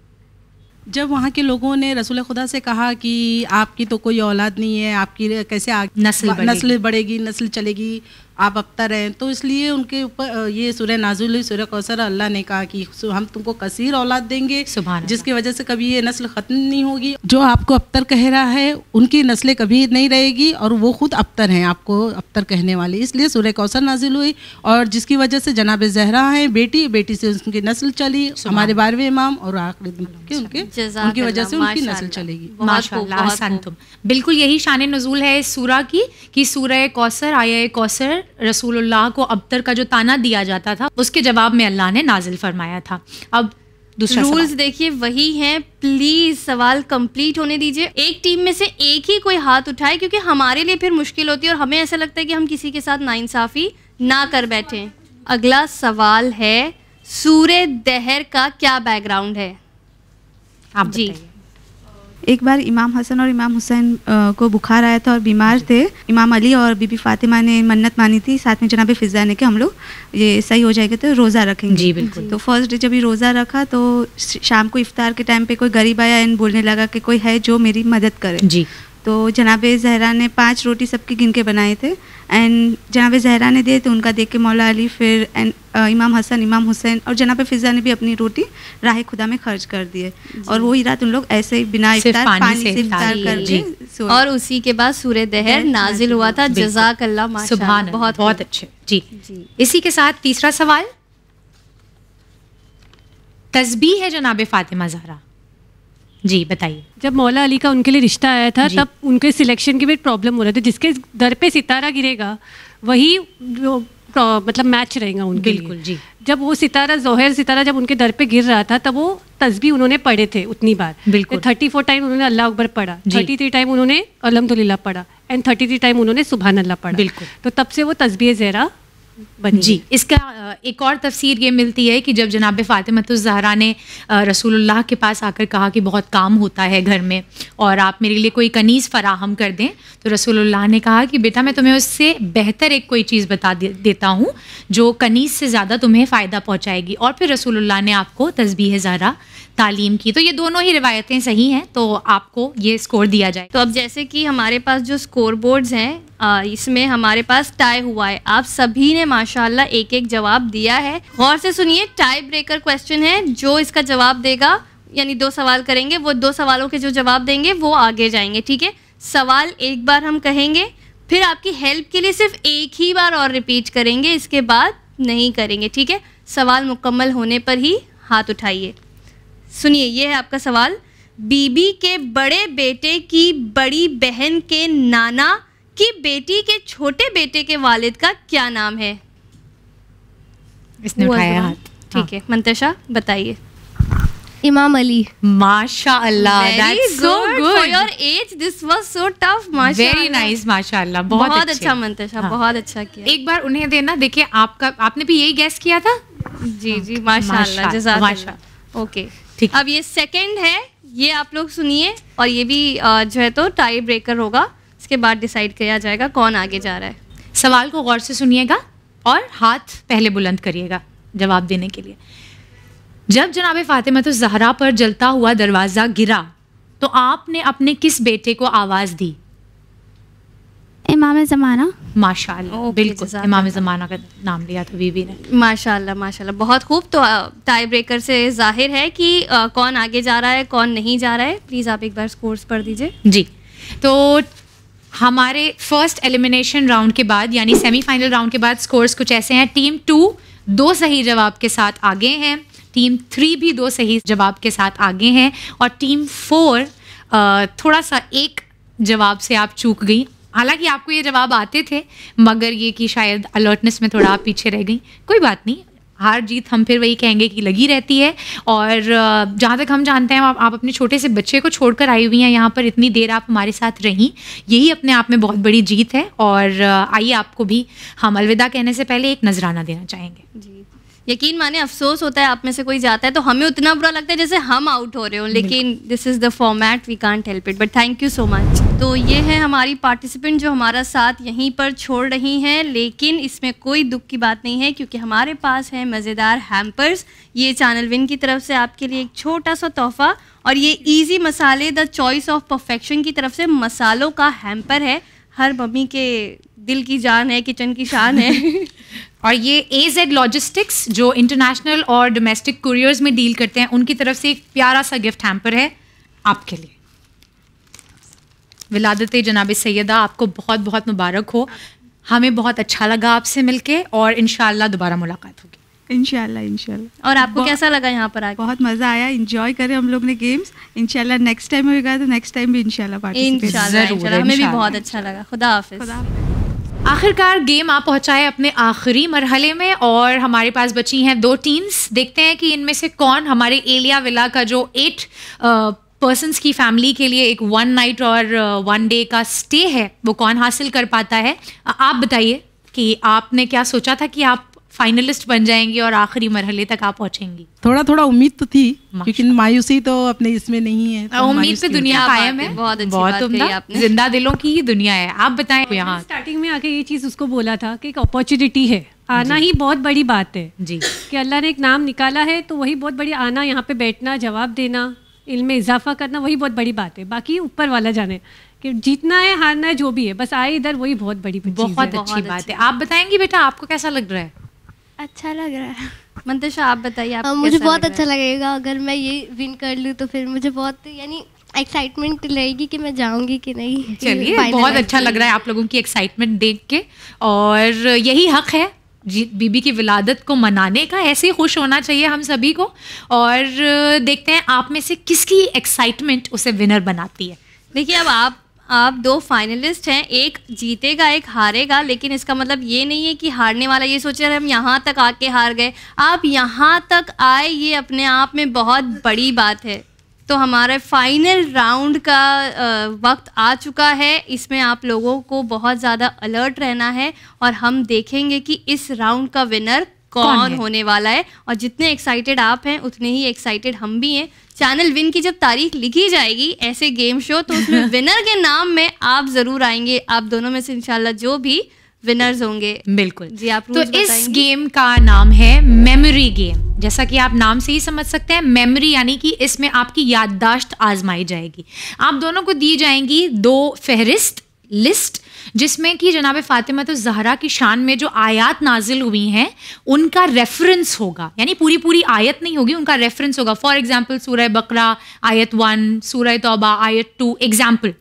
जब वहाँ के लोगों ने रसूल खुदा से कहा कि आपकी तो कोई औलाद नहीं है आपकी कैसे नस्ल नस्ल बढ़ेगी नस्ल चलेगी आप बपता रहे तो इसलिए उनके ऊपर ये सूर्य नाजुल सूर्य कौसर अल्लाह ने कहा कि हम तुमको कसीर औलाद देंगे जिसकी वजह से कभी ये नस्ल ख़त्म नहीं होगी जो आपको अबतर कह रहा है उनकी नस्लें कभी नहीं रहेगी और वो खुद अबतर हैं आपको अबतर कहने वाले इसलिए सूर्य कौसर नाजिल हुई और जिसकी वजह से जनाब जहरा है बेटी बेटी से उनकी नस्ल चली हमारे बारहवें इमाम और आखिरी उनके उनकी वजह से उनकी नस्ल चलेगी बिल्कुल यही शान नजूल है इस सूरा की सूर्य कौसर आय कौसर रसूलुल्लाह को अबतर का जो ताना दिया जाता था उसके जवाब में अल्लाह ने नाजिल फरमाया था अब दूसरा रूल्स देखिए वही हैं प्लीज सवाल कंप्लीट होने दीजिए एक टीम में से एक ही कोई हाथ उठाए क्योंकि हमारे लिए फिर मुश्किल होती है और हमें ऐसा लगता है कि हम किसी के साथ नाइंसाफी ना कर बैठे अगला सवाल है सूर्य दहर का क्या बैकग्राउंड है आप जी एक बार इमाम हसन और इमाम हुसैन को बुखार आया था और बीमार थे इमाम अली और बीबी फातिमा ने मन्नत मानी थी साथ में जनाब फिजा ने कि हम लोग ये सही हो जाएगा तो रोज़ा रखेंगे जी बिल्कुल तो फर्स्ट डे जब ये रोज़ा रखा तो शाम को इफ्तार के टाइम पे कोई गरीब आया एंड बोलने लगा कि कोई है जो मेरी मदद करे जी तो जनाब जहरा ने पांच रोटी सबके गिन के बनाए थे एंड जनाब जहरा ने दिए तो उनका देख के मौला अली फिर एंड uh, इमाम हसन इमाम हुसैन और जनाब फिज़ा ने भी अपनी रोटी राह खुदा में खर्च कर दिए और वही रात उन लोग ऐसे ही बिना पानी, पानी, पानी से इफ्तार कर जी। और उसी के बाद सूर्य दहर नाजिल हुआ था जजाक बहुत बहुत अच्छे जी इसी के साथ तीसरा सवाल तस्बी है जनाब फातिमा जहरा जी बताइए जब मौला अली का उनके लिए रिश्ता आया था तब उनके सिलेक्शन के भी प्रॉब्लम हो रही थी जिसके दर पे सितारा गिरेगा वही मतलब मैच रहेगा उनके बिल्कुल लिए। जी जब वो सितारा जोहर सितारा जब उनके दर पे गिर रहा था तब वो तस्बी उन्होंने पढ़े थे उतनी बार बिल्कुल थर्टी फोर टाइम उन्होंने अल्लाह अकबर पढ़ा थर्टी थ्री टाइम उन्होंने अलहमदुल्ला पढ़ा एंड थर्टी थ्री टाइम उन्होंने सुबहान अल्लाह पढ़ा बिल्कुल तो तब से वो तस्बी जहरा बनी जी इसका एक और तफसीर ये मिलती है कि जब जनाब फ़ातिमतुलजहरा ने रसूलुल्लाह के पास आकर कहा कि बहुत काम होता है घर में और आप मेरे लिए कोई कनीज़ फ़राहम कर दें तो रसूलुल्लाह ने कहा कि बेटा मैं तुम्हें उससे बेहतर एक कोई चीज़ बता दे, देता हूँ जो कनीज़ से ज़्यादा तुम्हें फ़ायदा पहुँचाएगी और फिर रसूल ने आपको तस्बी ज़हरा तालीम की तो ये दोनों ही रिवायतें सही हैं तो आपको ये स्कोर दिया जाए तो अब जैसे कि हमारे पास जो स्कोर बोर्ड्स हैं इसमें हमारे पास टाई हुआ है आप सभी ने माशाल्लाह एक एक जवाब दिया है गौर से सुनिए टाई ब्रेकर क्वेश्चन है जो इसका जवाब देगा यानी दो सवाल करेंगे वो दो सवालों के जो जवाब देंगे वो आगे जाएंगे ठीक है सवाल एक बार हम कहेंगे फिर आपकी हेल्प के लिए सिर्फ एक ही बार और रिपीट करेंगे इसके बाद नहीं करेंगे ठीक है सवाल मुकम्मल होने पर ही हाथ उठाइए सुनिए ये है आपका सवाल बीबी के बड़े बेटे की बड़ी बहन के नाना की बेटी के छोटे बेटे के वालिद का क्या नाम है इसने उठाया हाथ हाँ। ठीक है मंतशा बताइए इमाम अली माशाल्लाह that's so good for your age this was so tough very nice माशाल्लाह बहुत, बहुत अच्छा मंतशा हाँ. बहुत अच्छा किया एक बार उन्हें देना देखिए आपका आपने भी यही गैस किया था जी जी हाँ, माशाल्लाह जजाक ओके ठीक अब ये सेकंड है ये आप लोग सुनिए और ये भी जो है तो टाई ब्रेकर होगा इसके बाद डिसाइड किया जाएगा कौन आगे जा रहा है सवाल को गौर से सुनिएगा और हाथ पहले बुलंद करिएगा जवाब देने के लिए जब जनाब फातिमा तो जहरा पर जलता हुआ दरवाज़ा गिरा तो आपने अपने किस बेटे को आवाज़ दी इमाम ज़माना माशा बिल्कुल इमाम ज़माना का नाम लिया था बीबी ने माशाल्लाह माशाल्लाह बहुत खूब तो टाई ब्रेकर से जाहिर है कि आ, कौन आगे जा रहा है कौन नहीं जा रहा है प्लीज़ आप एक बार स्कोर्स पढ़ दीजिए जी तो हमारे फर्स्ट एलिमिनेशन राउंड के बाद यानी सेमीफाइनल राउंड के बाद स्कोर्स कुछ ऐसे हैं टीम टू दो सही जवाब के साथ आगे हैं टीम थ्री भी दो सही जवाब के साथ आगे हैं और टीम फोर थोड़ा सा एक जवाब से आप चूक गई हालांकि आपको ये जवाब आते थे मगर ये कि शायद अलर्टनेस में थोड़ा आप पीछे रह गई कोई बात नहीं हार जीत हम फिर वही कहेंगे कि लगी रहती है और जहाँ तक हम जानते हैं आप, आप अपने छोटे से बच्चे को छोड़कर आई हुई हैं यहाँ पर इतनी देर आप हमारे साथ रहीं यही अपने आप में बहुत बड़ी जीत है और आइए आपको भी हम अलविदा कहने से पहले एक नजराना देना चाहेंगे जी यकीन माने अफसोस होता है आप में से कोई जाता है तो हमें उतना बुरा लगता है जैसे हम आउट हो रहे हो लेकिन this is the format we can't help it but thank you so much तो ये है हमारी पार्टिसिपेंट जो हमारा साथ यहीं पर छोड़ रही हैं लेकिन इसमें कोई दुख की बात नहीं है क्योंकि हमारे पास है मज़ेदार हैम्पर्स ये चैनल विन की तरफ से आपके लिए एक छोटा सा तोहफा और ये इजी मसाले द चॉइस ऑफ परफेक्शन की तरफ से मसालों का हैम्पर है हर मम्मी के दिल की जान है किचन की शान है और ये ए जेड लॉजिस्टिक्स जो इंटरनेशनल और डोमेस्टिक कुरियर्स में डील करते हैं उनकी तरफ से एक प्यारा सा गिफ्ट हैम्पर है आपके लिए विलादत जनाब सैदा आपको बहुत बहुत मुबारक हो हमें बहुत अच्छा लगा आपसे मिलके और इन दोबारा मुलाकात होगी इनशाला इनशाला और आपको कैसा लगा यहाँ पर आके बहुत मज़ा आया इंजॉय करें हम लोग ने गेम्स इनशाला नेक्स्ट टाइम होगा तो नेक्स्ट टाइम भी इनशाला हमें भी बहुत अच्छा लगा खुदा हाफिज़ खुदा हाफिज़ आखिरकार गेम आप पहुंचाए अपने आखिरी मरहले में और हमारे पास बची हैं दो टीम्स देखते हैं कि इनमें से कौन हमारे एलिया विला का जो एट पर्सनस की फैमिली के लिए एक वन नाइट और वन uh, डे का स्टे है वो कौन हासिल कर पाता है आप बताइए कि आपने क्या सोचा था कि आप फाइनलिस्ट बन जाएंगे और आखिरी मरहले तक आप पहुंचेंगी थोड़ा थोड़ा उम्मीद तो थी लेकिन मायूसी तो अपने इसमें नहीं है तो उम्मीद से दुनिया कायम है बहुत अच्छी बहुत बात जिंदा दिलों की ही दुनिया है आप बताएं यहाँ स्टार्टिंग में आके ये चीज उसको बोला था कि एक अपॉर्चुनिटी है आना ही बहुत बड़ी बात है जी कि अल्लाह ने एक नाम निकाला है तो वही बहुत बड़ी आना यहाँ पे बैठना जवाब देना इल में इजाफा करना वही बहुत बड़ी बात है बाकी ऊपर वाला जाने कि जीतना है हारना है जो भी है बस आए इधर वही बहुत बड़ी बहुत अच्छी, अच्छी बात है आप बताएंगी बेटा आपको कैसा लग रहा है अच्छा लग रहा है मंतशा आप बताइए आप हाँ, मुझे बहुत अच्छा लगेगा अगर मैं ये विन कर लूँ तो फिर मुझे बहुत यानी एक्साइटमेंट रहेगी कि मैं जाऊंगी कि नहीं चलिए बहुत अच्छा लग रहा है आप लोगों की एक्साइटमेंट देख के और यही हक है जी बीबी की विलादत को मनाने का ऐसे ही खुश होना चाहिए हम सभी को और देखते हैं आप में से किसकी एक्साइटमेंट उसे विनर बनाती है देखिए अब आप आप दो फाइनलिस्ट हैं एक जीतेगा एक हारेगा लेकिन इसका मतलब ये नहीं है कि हारने वाला ये सोच रहा है हम यहाँ तक आके हार गए आप यहाँ तक आए ये अपने आप में बहुत बड़ी बात है तो हमारे फाइनल राउंड का वक्त आ चुका है इसमें आप लोगों को बहुत ज़्यादा अलर्ट रहना है और हम देखेंगे कि इस राउंड का विनर कौन, कौन होने वाला है और जितने एक्साइटेड आप हैं उतने ही एक्साइटेड हम भी हैं चैनल विन की जब तारीख लिखी जाएगी ऐसे गेम शो तो उसमें विनर के नाम में आप ज़रूर आएंगे आप दोनों में से इंशाल्लाह जो भी विनर्स होंगे बिल्कुल जी आप तो इस गेम का नाम है मेमोरी गेम जैसा कि आप नाम से ही समझ सकते हैं मेमोरी यानी कि इसमें आपकी याददाश्त आजमाई जाएगी आप दोनों को दी जाएंगी दो फहरिस्त लिस्ट जिसमें कि जनाब फ़ातिमा तो जहरा की शान में जो आयात नाजिल हुई हैं उनका रेफरेंस होगा यानी पूरी पूरी आयत नहीं होगी उनका रेफरेंस होगा फॉर एग्जाम्पल सूर्य बकरा आयत वन सूर तोबा आयत टू एग्जाम्पल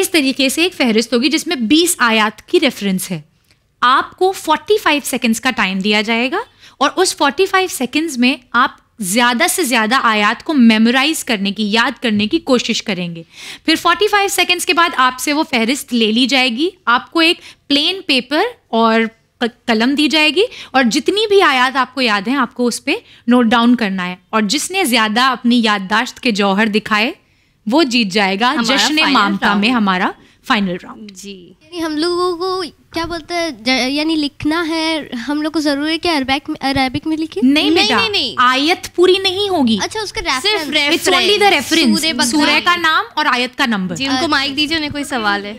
इस तरीके से एक फहरिस्त होगी जिसमें बीस आयात की रेफरेंस है आपको फोर्टी फाइव का टाइम दिया जाएगा और उस 45 सेकंड्स में आप ज़्यादा से ज़्यादा आयात को मेमोराइज करने की याद करने की कोशिश करेंगे फिर 45 सेकेंड्स के बाद आपसे वो फहरिस्त ले ली जाएगी आपको एक प्लेन पेपर और कलम दी जाएगी और जितनी भी आयात आपको याद है आपको उस पर नोट डाउन करना है और जिसने ज़्यादा अपनी याददाश्त के जौहर दिखाए वो जीत जाएगा जश्न मामता में हमारा फाइनल राउंड mm, जी यानी हम लोगों को क्या बोलते हैं यानी लिखना है हम लोग को जरूर है कि अरबिक अरबिक में लिखे नहीं नहीं, नहीं, नहीं, आयत पूरी नहीं होगी अच्छा उसका reference it's only the reference सूरह का नाम और आयत का नंबर जी उनको माइक दीजिए उन्हें कोई सवाल है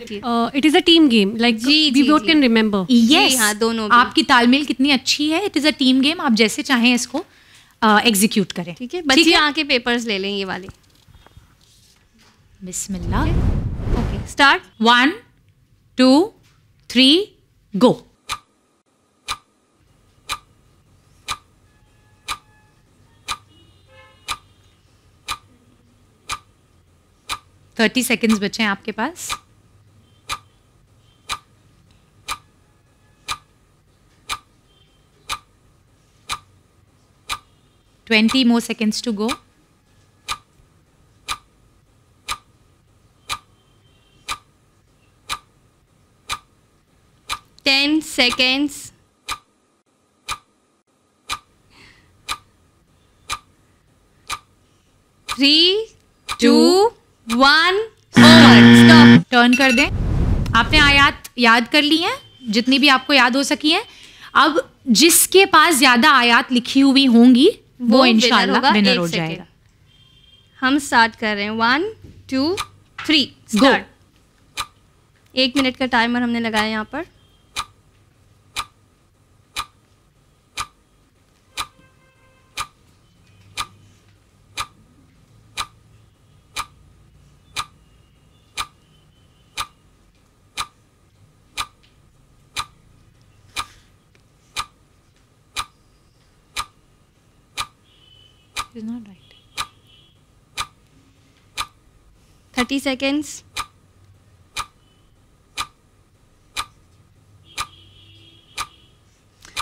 it is a team game like जी we both can remember yes हां दोनों आपकी तालमेल कितनी अच्छी है it is a team game आप जैसे चाहें इसको एग्जीक्यूट uh, करें ठीक है बच्चे आके पेपर्स ले लें ये वाले बिस्मिल्लाह start. One two three go. Thirty seconds बचे हैं आपके पास twenty more seconds to go ten seconds three two one stop turn कर दें आपने आयात याद कर ली हैं जितनी भी आपको याद हो सकी है अब जिसके पास ज्यादा आयात लिखी हुई होंगी वो, वो इंशाल्लाह विनर हो जाएगा हम स्टार्ट कर रहे हैं वन टू थ्री स्टार्ट एक मिनट का टाइमर हमने लगाया यहाँ पर 40 seconds.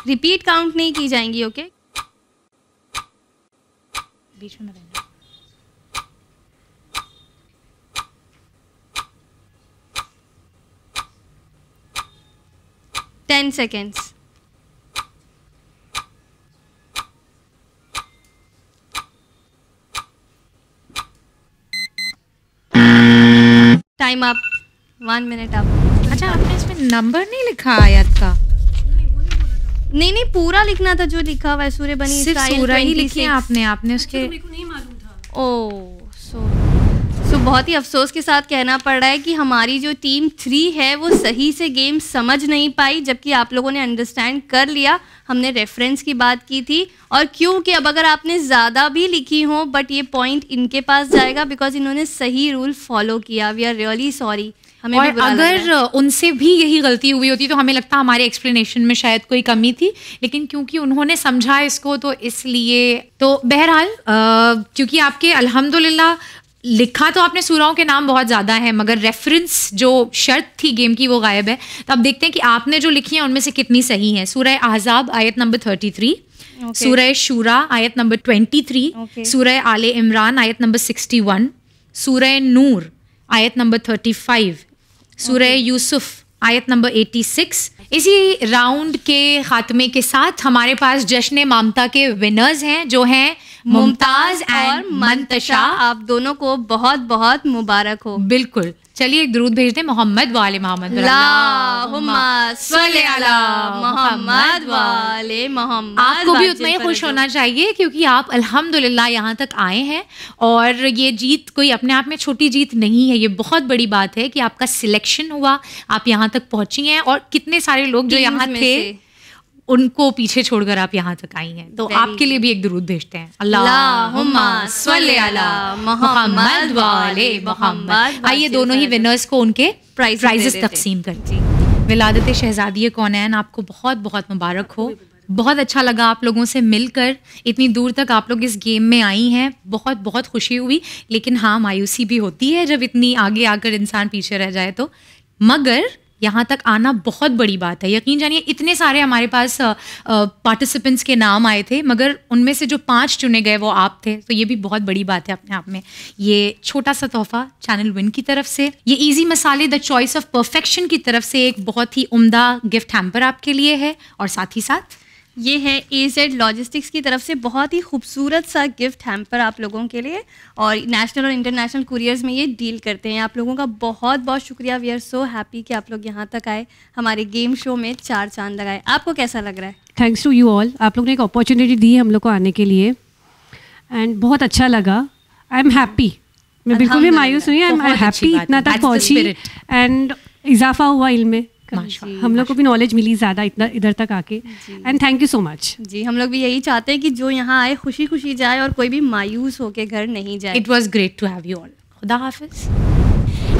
रिपीट काउंट नहीं की जाएंगी ओके बीच में रहना टेन सेकेंड्स टाइम आप वन मिनट आप अच्छा आपने इसमें नंबर नहीं लिखा आयत का नहीं नहीं पूरा लिखना था जो लिखा हुआ है सूर्य बनी सिर्फ सूर्य ही लिखी आपने आपने उसके तो नहीं मालूम था ओ सो बहुत ही अफसोस के साथ कहना पड़ रहा है कि हमारी जो टीम थ्री है वो सही से गेम समझ नहीं पाई जबकि आप लोगों ने अंडरस्टैंड कर लिया हमने रेफरेंस की बात की थी और क्योंकि अब अगर आपने ज़्यादा भी लिखी हो बट ये पॉइंट इनके पास जाएगा बिकॉज इन्होंने सही रूल फॉलो किया वी आर रियली सॉरी हमें और अगर उनसे भी यही गलती हुई होती तो हमें लगता हमारे एक्सप्लेनेशन में शायद कोई कमी थी लेकिन क्योंकि उन्होंने समझा इसको तो इसलिए तो बहरहाल क्योंकि आपके अल्हम्दुलिल्लाह लिखा तो आपने सूराओं के नाम बहुत ज़्यादा है मगर रेफरेंस जो शर्त थी गेम की वो गायब है तो आप देखते हैं कि आपने जो लिखी है उनमें से कितनी सही है सूर आजाब आयत नंबर थर्टी थ्री okay. सूर्य शूरा आयत नंबर ट्वेंटी थ्री okay. सूर्य आले इमरान आयत नंबर सिक्सटी वन सूर्य नूर आयत नंबर थर्टी फाइव सूर्य यूसुफ आयत नंबर सिक्स इसी राउंड के खात्मे के साथ हमारे पास जश्न मामता के विनर्स हैं जो हैं मुमताज और मंतशा आप दोनों को बहुत बहुत मुबारक हो बिल्कुल चलिए एक दरूद भेज दें मोहम्मद वाले मोहम्मद मोहम्मद वाले मोहम्मद आपको भी उतना ही खुश तो। होना चाहिए क्योंकि आप अल्हम्दुलिल्लाह यहाँ तक आए हैं और ये जीत कोई अपने आप में छोटी जीत नहीं है ये बहुत बड़ी बात है कि आपका सिलेक्शन हुआ आप यहाँ तक पहुंची हैं और कितने सारे लोग जो यहाँ थे उनको पीछे छोड़कर आप यहाँ तक आई हैं तो आपके लिए भी एक दुरूद भेजते हैं अल्लाह आइए दोनों ही विनर्स को उनके प्राइजेस तकसीम करते हैं विलादत शहजादी है आपको बहुत बहुत मुबारक हो बहुत अच्छा लगा आप लोगों से मिलकर इतनी दूर तक आप लोग इस गेम में आई हैं बहुत बहुत खुशी हुई लेकिन हाँ मायूसी भी होती है जब इतनी आगे आकर इंसान पीछे रह जाए तो मगर यहाँ तक आना बहुत बड़ी बात है यकीन जानिए इतने सारे हमारे पास पार्टिसिपेंट्स के नाम आए थे मगर उनमें से जो पांच चुने गए वो आप थे तो ये भी बहुत बड़ी बात है अपने आप में ये छोटा सा तोहफा चैनल विन की तरफ से ये इजी मसाले द चॉइस ऑफ परफेक्शन की तरफ से एक बहुत ही उम्दा गिफ्ट हैम्पर आपके लिए है और साथ ही साथ ये है ए जेड लॉजिस्टिक्स की तरफ से बहुत ही खूबसूरत सा गिफ्ट हैम्पर आप लोगों के लिए और नेशनल और इंटरनेशनल कुरियर्स में ये डील करते हैं आप लोगों का बहुत बहुत शुक्रिया वी आर सो हैप्पी कि आप लोग यहाँ तक आए हमारे गेम शो में चार चांद लगाए आपको कैसा लग रहा है थैंक्स टू यू ऑल आप लोग ने एक अपॉर्चुनिटी दी है हम लोग को आने के लिए एंड बहुत अच्छा लगा आई एम हैप्पी मैं बिल्कुल भी मायूस हुई आई एम हैप्पी इतना तक पहुँची एंड इजाफा हुआ इल में माशा हम लोग को भी नॉलेज मिली ज़्यादा इतना इधर तक आके and thank you so much जी हम लोग भी यही चाहते हैं कि जो यहाँ आए खुशी खुशी जाए और कोई भी मायूस होके घर नहीं जाए it was great to have you all खुदा हाफिज़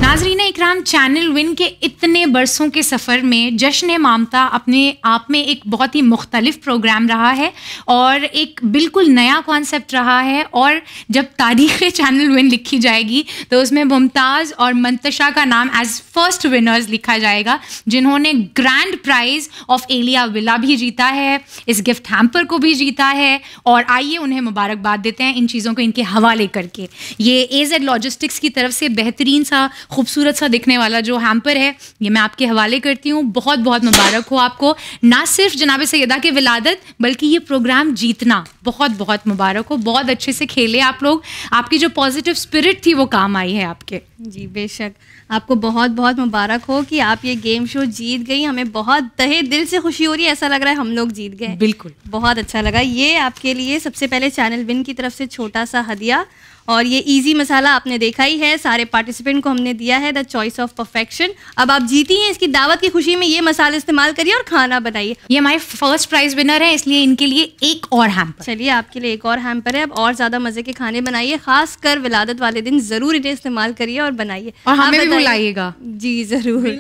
नाजरीन इकराम चैनल विन के इतने बरसों के सफ़र में जश्न मामता अपने आप में एक बहुत ही मुख्तलिफ प्रोग्राम रहा है और एक बिल्कुल नया कॉन्सेप्ट रहा है और जब तारीख चैनल विन लिखी जाएगी तो उसमें मुमताज़ और मंतशा का नाम एज फर्स्ट विनर्स लिखा जाएगा जिन्होंने grand prize of Aliya villa भी जीता है इस गिफ्ट हैम्पर को भी जीता है और आइए उन्हें मुबारकबाद देते हैं इन चीज़ों को इनके हवाले करके ये एज एड लॉजिस्टिक्स की तरफ से बेहतरीन सा खूबसूरत सा दिखने वाला जो हैम्पर है ये मैं आपके हवाले करती हूँ बहुत बहुत मुबारक हो आपको ना सिर्फ जनाब सैदा के विलादत बल्कि ये प्रोग्राम जीतना बहुत बहुत मुबारक हो बहुत अच्छे से खेले आप लोग आपकी जो पॉजिटिव स्पिरिट थी वो काम आई है आपके जी बेशक आपको बहुत बहुत मुबारक हो कि आप ये गेम शो जीत गई हमें बहुत तहे दिल से खुशी हो रही है ऐसा लग रहा है हम लोग जीत गए बिल्कुल बहुत अच्छा लगा ये आपके लिए सबसे पहले चैनल विन की तरफ से छोटा सा हदिया और ये इजी मसाला आपने देखा ही है सारे पार्टिसिपेंट को हमने दिया है द चॉइस ऑफ परफेक्शन अब आप जीती हैं इसकी दावत की खुशी में ये मसाला इस्तेमाल करिए और खाना बनाइए ये हमारे फर्स्ट प्राइज विनर है इसलिए इनके लिए एक और हैम चलिए आपके लिए एक और हैम्पर है अब और ज्यादा मजे के खाने बनाइए खास कर विलादत वाले दिन जरूर इन्हें इस्तेमाल करिए और बनाइए और हमें भी बुलाइएगा जी जरूर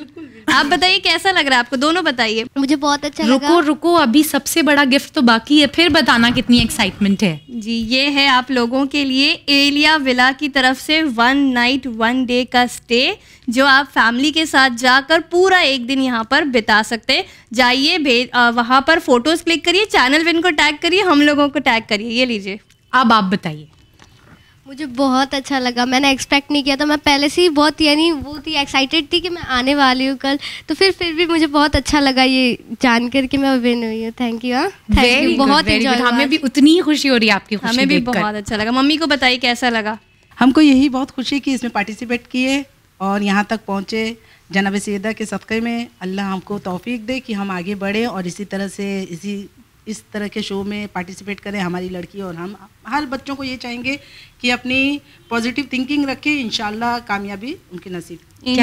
आप बताइए कैसा लग रहा है आपको दोनों बताइए मुझे बहुत अच्छा रुको लगा। रुको अभी सबसे बड़ा गिफ्ट तो बाकी है फिर बताना कितनी एक्साइटमेंट है जी ये है आप लोगों के लिए ऑस्ट्रेलिया विला की तरफ से वन नाइट वन डे का स्टे जो आप फैमिली के साथ जाकर पूरा एक दिन यहाँ पर बिता सकते जाइए वहाँ पर फोटोज़ क्लिक करिए चैनल विन को टैग करिए हम लोगों को टैग करिए ये लीजिए अब आप बताइए मुझे बहुत अच्छा लगा मैंने एक्सपेक्ट नहीं किया था मैं पहले से ही बहुत यानी वो थी एक्साइटेड थी कि मैं आने वाली हूँ कल तो फिर फिर भी मुझे बहुत अच्छा लगा ये जानकर कि मैं विन हुई हूँ थैंक यू थैंक यू बहुत हमें भी उतनी ही खुशी हो रही है आपकी हमें भी बहुत अच्छा लगा मम्मी को बताइए कैसा लगा हमको यही बहुत खुशी की इसमें पार्टिसिपेट किए और यहाँ तक पहुँचे जनाब सैदा के सदक़े में अल्लाह हमको तोफ़ी दे कि हम आगे बढ़ें और इसी तरह से इसी इस तरह के शो में पार्टिसिपेट करें हमारी लड़की और हम हर बच्चों को ये चाहेंगे कि अपनी पॉजिटिव थिंकिंग रखें इन कामयाबी उनके नसीब इन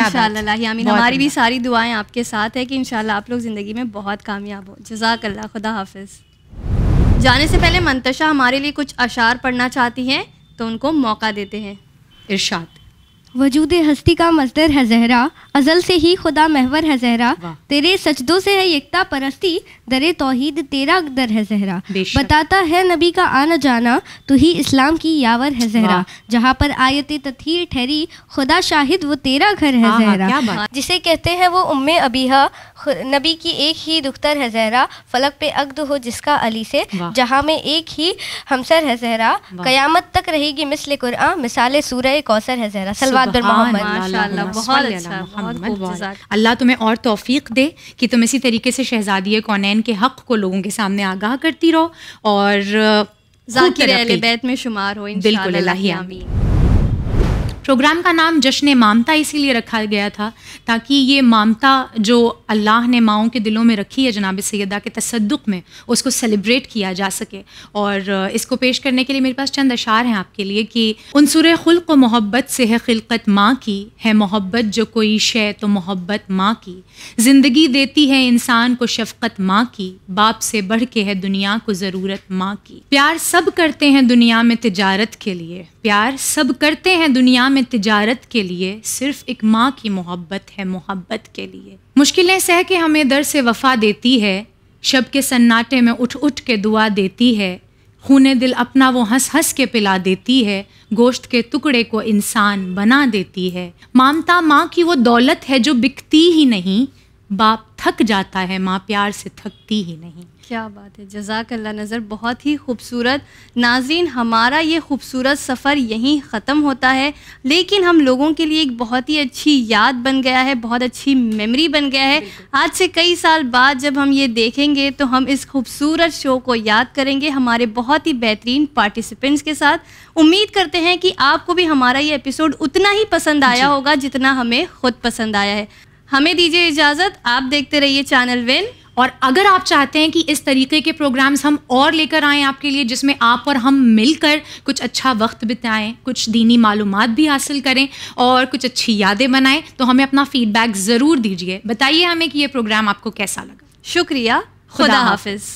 हमारी भी सारी दुआएं आपके साथ है कि इन आप लोग ज़िंदगी में बहुत कामयाब हो जजाकल्ला खुदा हाफिज़ जाने से पहले मंतशा हमारे लिए कुछ अशार पढ़ना चाहती हैं तो उनको मौका देते हैं इर्शाद वजूद हस्ती का मजदर है जहरा अजल से ही खुदा महवर है जहरा तेरे सजदों से है एकता परस्ती दरे तोहीद तेरा दर है जहरा बताता है नबी का आना जाना तो ही इस्लाम की यावर है जहरा जहाँ पर आयत तथी ठहरी खुदा शाहिद वो तेरा घर है हाँ, हाँ, जहरा जिसे कहते हैं वो उम्म अबीहा नबी की एक ही दुख्तर है जहरा फलक पे अग्द हो जिसका अली से जहाँ में एक ही हमसर है जहरा कयामत तक रहेगी मिसल कुरआ मिसाल सूर कौसर है जहरा सलवात मोहम्मद अच्छा, अल्लाह तुम्हें और तोफ़ीक दे कि तुम इसी तरीके से शहजादी कौनैन के हक़ को लोगों के सामने आगाह करती रहो और जाकिर बैत में शुमार हो बिल्कुल प्रोग्राम का नाम जश्न मामता इसीलिए रखा गया था ताकि ये मामता जो अल्लाह ने माओं के दिलों में रखी है जनाब सैदा के तसदुक में उसको सेलिब्रेट किया जा सके और इसको पेश करने के लिए मेरे पास चंद अशार हैं आपके लिए कि खुल खुल्क मोहब्बत से है खिलकत माँ की है मोहब्बत जो कोई शे तो मोहब्बत माँ की ज़िंदगी देती है इंसान को शफकत माँ की बाप से बढ़ के है दुनिया को ज़रूरत माँ की प्यार सब करते हैं दुनिया में तजारत के लिए प्यार सब करते हैं दुनिया में तिजारत के लिए सिर्फ एक माँ की मोहब्बत है मोहब्बत के लिए मुश्किलें सह के हमें दर से वफा देती है शब के सन्नाटे में उठ उठ के दुआ देती है खून दिल अपना वो हंस हंस के पिला देती है गोश्त के टुकड़े को इंसान बना देती है मामता माँ की वो दौलत है जो बिकती ही नहीं बाप थक जाता है माँ प्यार से थकती ही नहीं क्या बात है जजाक अल्लाह नज़र बहुत ही खूबसूरत नाजीन हमारा ये खूबसूरत सफ़र यहीं ख़त्म होता है लेकिन हम लोगों के लिए एक बहुत ही अच्छी याद बन गया है बहुत अच्छी मेमोरी बन गया है आज से कई साल बाद जब हम ये देखेंगे तो हम इस खूबसूरत शो को याद करेंगे हमारे बहुत ही बेहतरीन पार्टिसिपेंट्स के साथ उम्मीद करते हैं कि आपको भी हमारा ये एपिसोड उतना ही पसंद आया होगा जितना हमें खुद पसंद आया है हमें दीजिए इजाज़त आप देखते रहिए चैनल विन और अगर आप चाहते हैं कि इस तरीके के प्रोग्राम्स हम और लेकर आएँ आपके लिए जिसमें आप और हम मिलकर कुछ अच्छा वक्त बिताएं कुछ दीनी मालूम भी हासिल करें और कुछ अच्छी यादें बनाएं तो हमें अपना फीडबैक ज़रूर दीजिए बताइए हमें कि ये प्रोग्राम आपको कैसा लगा शुक्रिया खुदा, खुदा हाफिज़